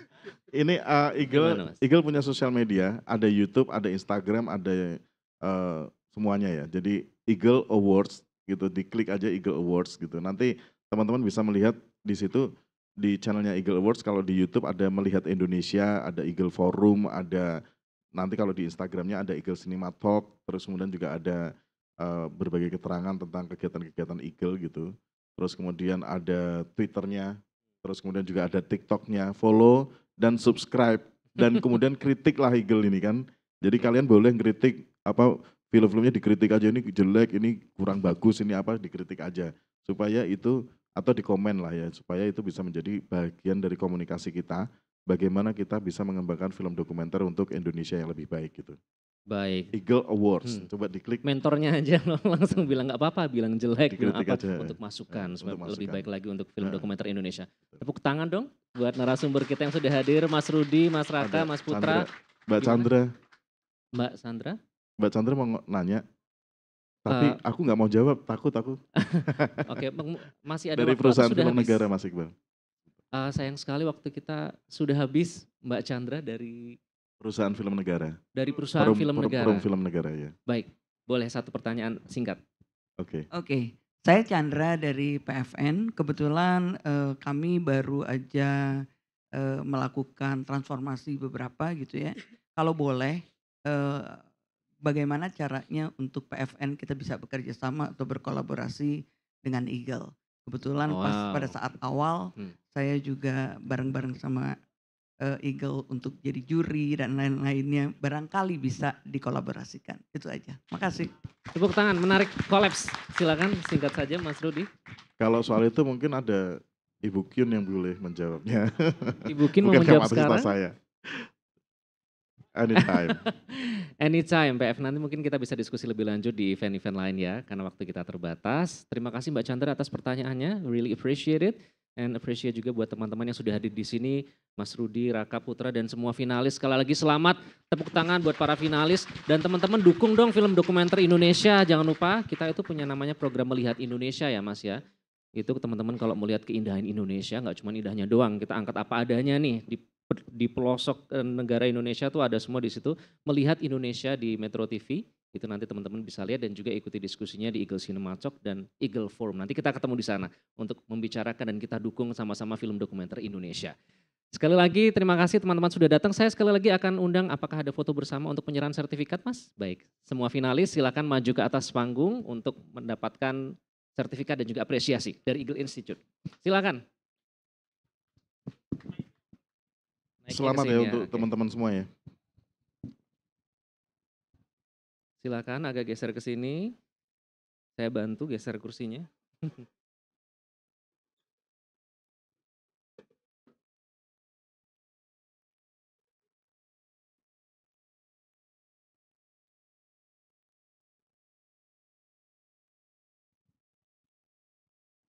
ini uh, Eagle, Eagle punya sosial media, ada YouTube, ada Instagram, ada uh, semuanya ya. Jadi Eagle Awards gitu, diklik aja Eagle Awards gitu. Nanti teman-teman bisa melihat di situ di channelnya Eagle Awards kalau di YouTube ada melihat Indonesia, ada Eagle Forum, ada nanti kalau di Instagramnya ada Eagle Cinema Talk, terus kemudian juga ada uh, berbagai keterangan tentang kegiatan-kegiatan Eagle gitu. Terus kemudian ada Twitternya, terus kemudian juga ada TikToknya, follow dan subscribe dan kemudian kritiklah Eagle ini kan. Jadi kalian boleh kritik apa film-filmnya dikritik aja ini jelek, ini kurang bagus, ini apa dikritik aja supaya itu atau dikomen lah ya supaya itu bisa menjadi bagian dari komunikasi kita bagaimana kita bisa mengembangkan film dokumenter untuk Indonesia yang lebih baik gitu. Baik. Eagle Awards. Hmm. Coba diklik. Mentornya aja langsung bilang nggak apa-apa, bilang jelek, bilang apa untuk masukan ya, supaya untuk lebih baik lagi untuk film ya. dokumenter Indonesia. Tepuk tangan dong buat narasumber kita yang sudah hadir, Mas Rudi, Mas Raka, Mas Putra, Mbak Gimana? Chandra. Mbak Sandra. Mbak Chandra mau nanya, tapi uh, aku nggak mau jawab, takut aku. Oke, okay, masih ada dari waktu, perusahaan film negara Mas Iqbal. Uh, sayang sekali waktu kita sudah habis Mbak Chandra dari perusahaan film negara. Dari perusahaan perum, film negara. Perum film negara ya. Baik, boleh satu pertanyaan singkat. Oke. Okay. Oke. Okay. Saya Chandra dari PFN. Kebetulan uh, kami baru aja uh, melakukan transformasi beberapa gitu ya. Kalau boleh uh, bagaimana caranya untuk PFN kita bisa bekerja sama atau berkolaborasi dengan Eagle. Kebetulan wow. pas pada saat awal hmm. saya juga bareng-bareng sama uh, Eagle untuk jadi juri dan lain-lainnya barangkali bisa dikolaborasikan. Itu aja. Makasih. Tepuk tangan, menarik kolaps. Silakan singkat saja Mas Rudi. Kalau soal itu mungkin ada Ibu Kyun yang boleh menjawabnya. Ibu Kyun mau menjawab sekarang? saya. Anytime. Anytime, PF. Nanti mungkin kita bisa diskusi lebih lanjut di event-event lain ya, karena waktu kita terbatas. Terima kasih Mbak Chandra atas pertanyaannya. Really appreciate it. And appreciate juga buat teman-teman yang sudah hadir di sini. Mas Rudi, Raka Putra, dan semua finalis. Sekali lagi selamat, tepuk tangan buat para finalis. Dan teman-teman dukung dong film dokumenter Indonesia. Jangan lupa, kita itu punya namanya program Melihat Indonesia ya Mas ya. Itu teman-teman kalau melihat keindahan Indonesia, nggak cuma indahnya doang. Kita angkat apa adanya nih di pelosok eh, negara Indonesia tuh ada semua di situ melihat Indonesia di Metro TV itu nanti teman-teman bisa lihat dan juga ikuti diskusinya di Eagle Cinema Talk dan Eagle Forum. Nanti kita ketemu di sana untuk membicarakan dan kita dukung sama-sama film dokumenter Indonesia. Sekali lagi terima kasih teman-teman sudah datang. Saya sekali lagi akan undang apakah ada foto bersama untuk penyerahan sertifikat Mas? Baik, semua finalis silakan maju ke atas panggung untuk mendapatkan sertifikat dan juga apresiasi dari Eagle Institute. Silakan. Selamat ya untuk teman-teman semua ya. Silakan agak geser ke sini. Saya bantu geser kursinya.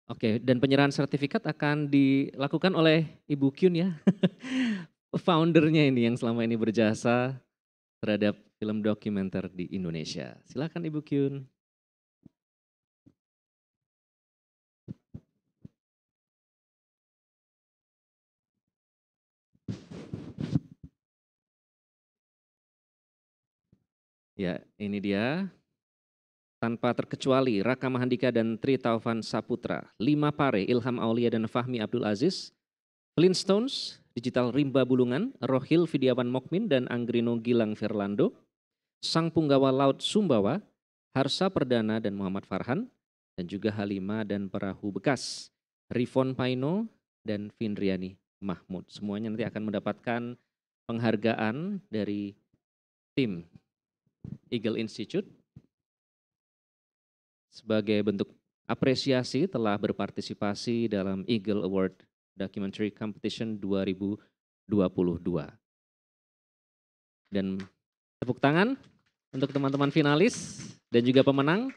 Oke, dan penyerahan sertifikat akan dilakukan oleh Ibu Kyun ya. foundernya ini yang selama ini berjasa terhadap film dokumenter di Indonesia. Silakan Ibu Kyun. Ya, ini dia. Tanpa terkecuali Raka Mahandika dan Tri Taufan Saputra, Lima Pare, Ilham Aulia dan Fahmi Abdul Aziz, Flintstones, Digital Rimba Bulungan, Rohil Vidiawan Mokmin dan Anggrino Gilang Firlando, Sang Punggawa Laut Sumbawa, Harsa Perdana dan Muhammad Farhan, dan juga Halima dan Perahu Bekas, Rifon Paino dan Vindriani Mahmud. Semuanya nanti akan mendapatkan penghargaan dari tim Eagle Institute sebagai bentuk apresiasi telah berpartisipasi dalam Eagle Award Documentary Competition 2022. Dan tepuk tangan untuk teman-teman finalis dan juga pemenang.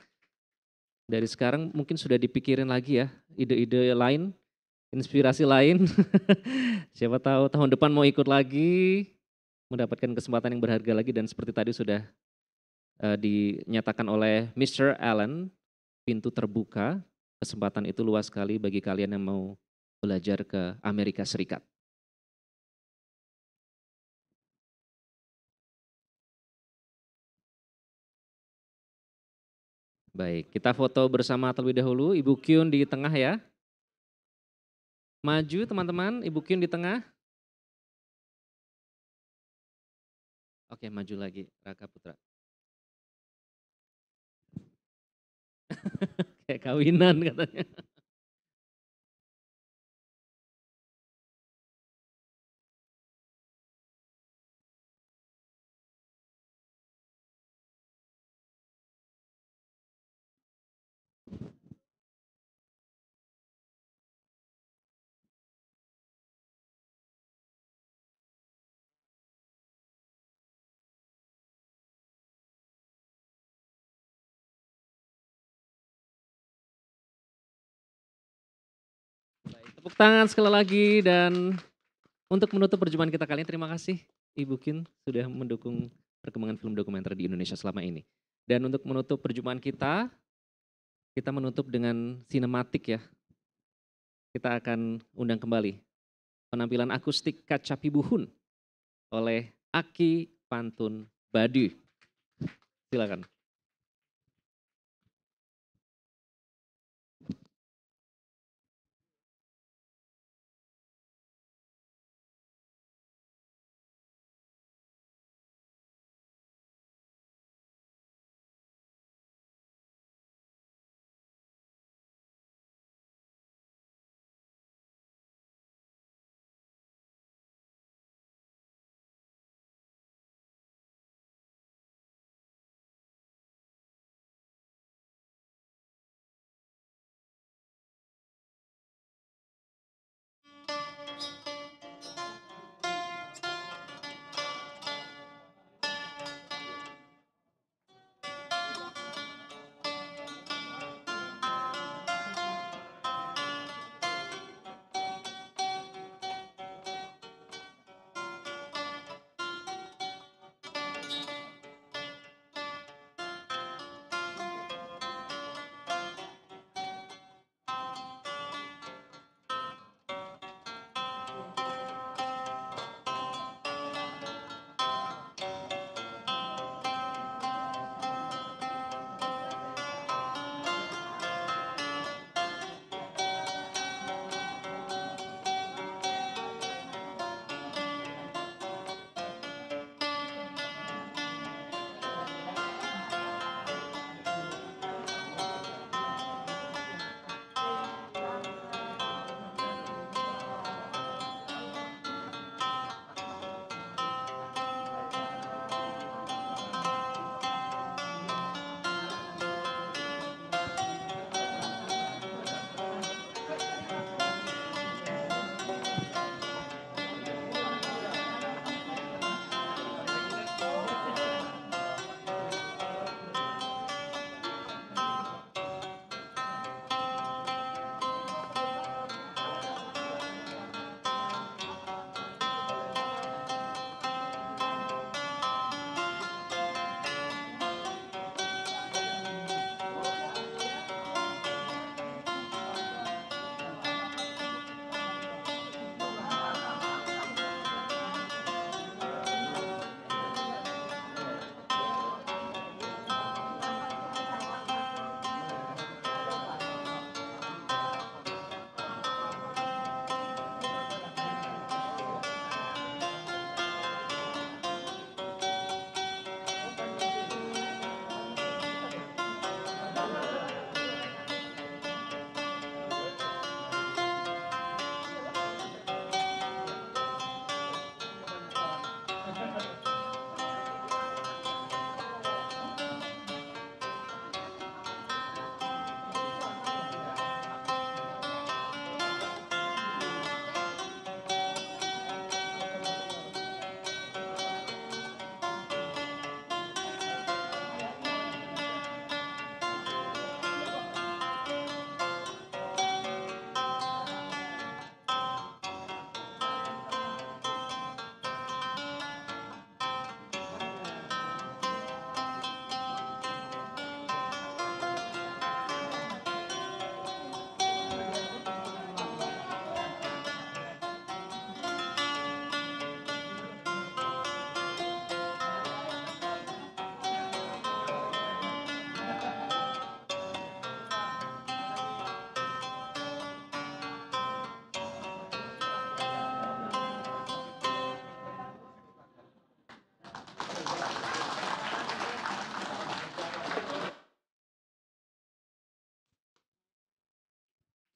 Dari sekarang mungkin sudah dipikirin lagi ya ide-ide lain, inspirasi lain. Siapa tahu tahun depan mau ikut lagi, mendapatkan kesempatan yang berharga lagi dan seperti tadi sudah uh, dinyatakan oleh Mr. Allen, pintu terbuka, kesempatan itu luas sekali bagi kalian yang mau belajar ke Amerika Serikat. Baik, kita foto bersama terlebih dahulu. Ibu Kyun di tengah ya. Maju teman-teman, Ibu Kyun di tengah. Oke, maju lagi Raka Putra. Kayak kawinan katanya. Tepuk tangan sekali lagi dan untuk menutup perjumpaan kita kali ini terima kasih Ibu Kin sudah mendukung perkembangan film dokumenter di Indonesia selama ini. Dan untuk menutup perjumpaan kita, kita menutup dengan sinematik ya. Kita akan undang kembali penampilan akustik kaca pibuhun oleh Aki Pantun Badu. Silakan.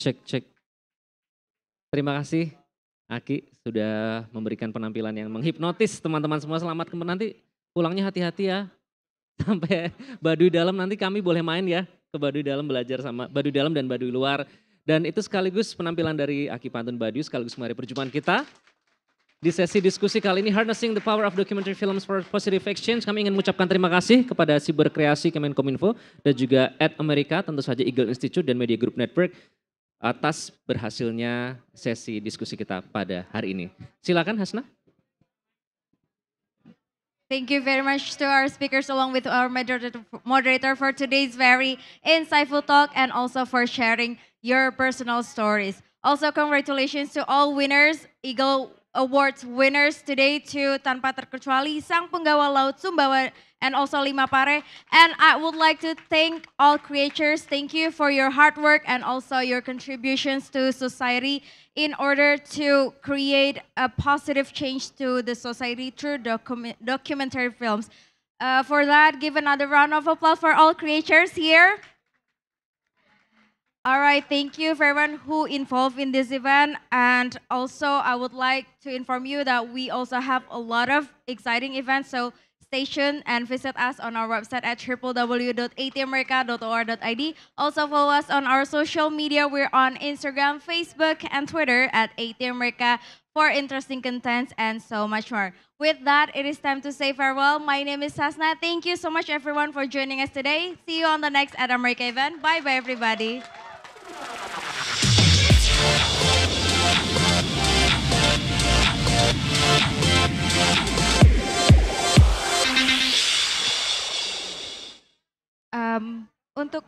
Cek, cek. Terima kasih Aki sudah memberikan penampilan yang menghipnotis teman-teman semua. Selamat kembali nanti pulangnya hati-hati ya. Sampai Baduy Dalam nanti kami boleh main ya ke Baduy Dalam belajar sama Baduy Dalam dan Baduy Luar. Dan itu sekaligus penampilan dari Aki Pantun Baduy sekaligus mari perjumpaan kita. Di sesi diskusi kali ini Harnessing the Power of Documentary Films for Positive Exchange kami ingin mengucapkan terima kasih kepada Kreasi Kemenkominfo dan juga Ad America tentu saja Eagle Institute dan Media Group Network atas berhasilnya sesi diskusi kita pada hari ini. Silakan Hasna. Thank you very much to our speakers along with our moderator for today's very insightful talk and also for sharing your personal stories. Also congratulations to all winners, Eagle Awards winners today too, tanpa terkecuali Sang Penggawa Laut Sumbawa and also Lima Pare. And I would like to thank all creators. Thank you for your hard work and also your contributions to society in order to create a positive change to the society through docu documentary films. Uh, for that, give another round of applause for all creators here. All right, thank you for everyone who involved in this event. And also, I would like to inform you that we also have a lot of exciting events. So stay tuned and visit us on our website at www.atamerica.or.id. Also follow us on our social media. We're on Instagram, Facebook, and Twitter at America for interesting contents and so much more. With that, it is time to say farewell. My name is Sasna. Thank you so much, everyone, for joining us today. See you on the next At America event. Bye-bye, everybody. Um, untuk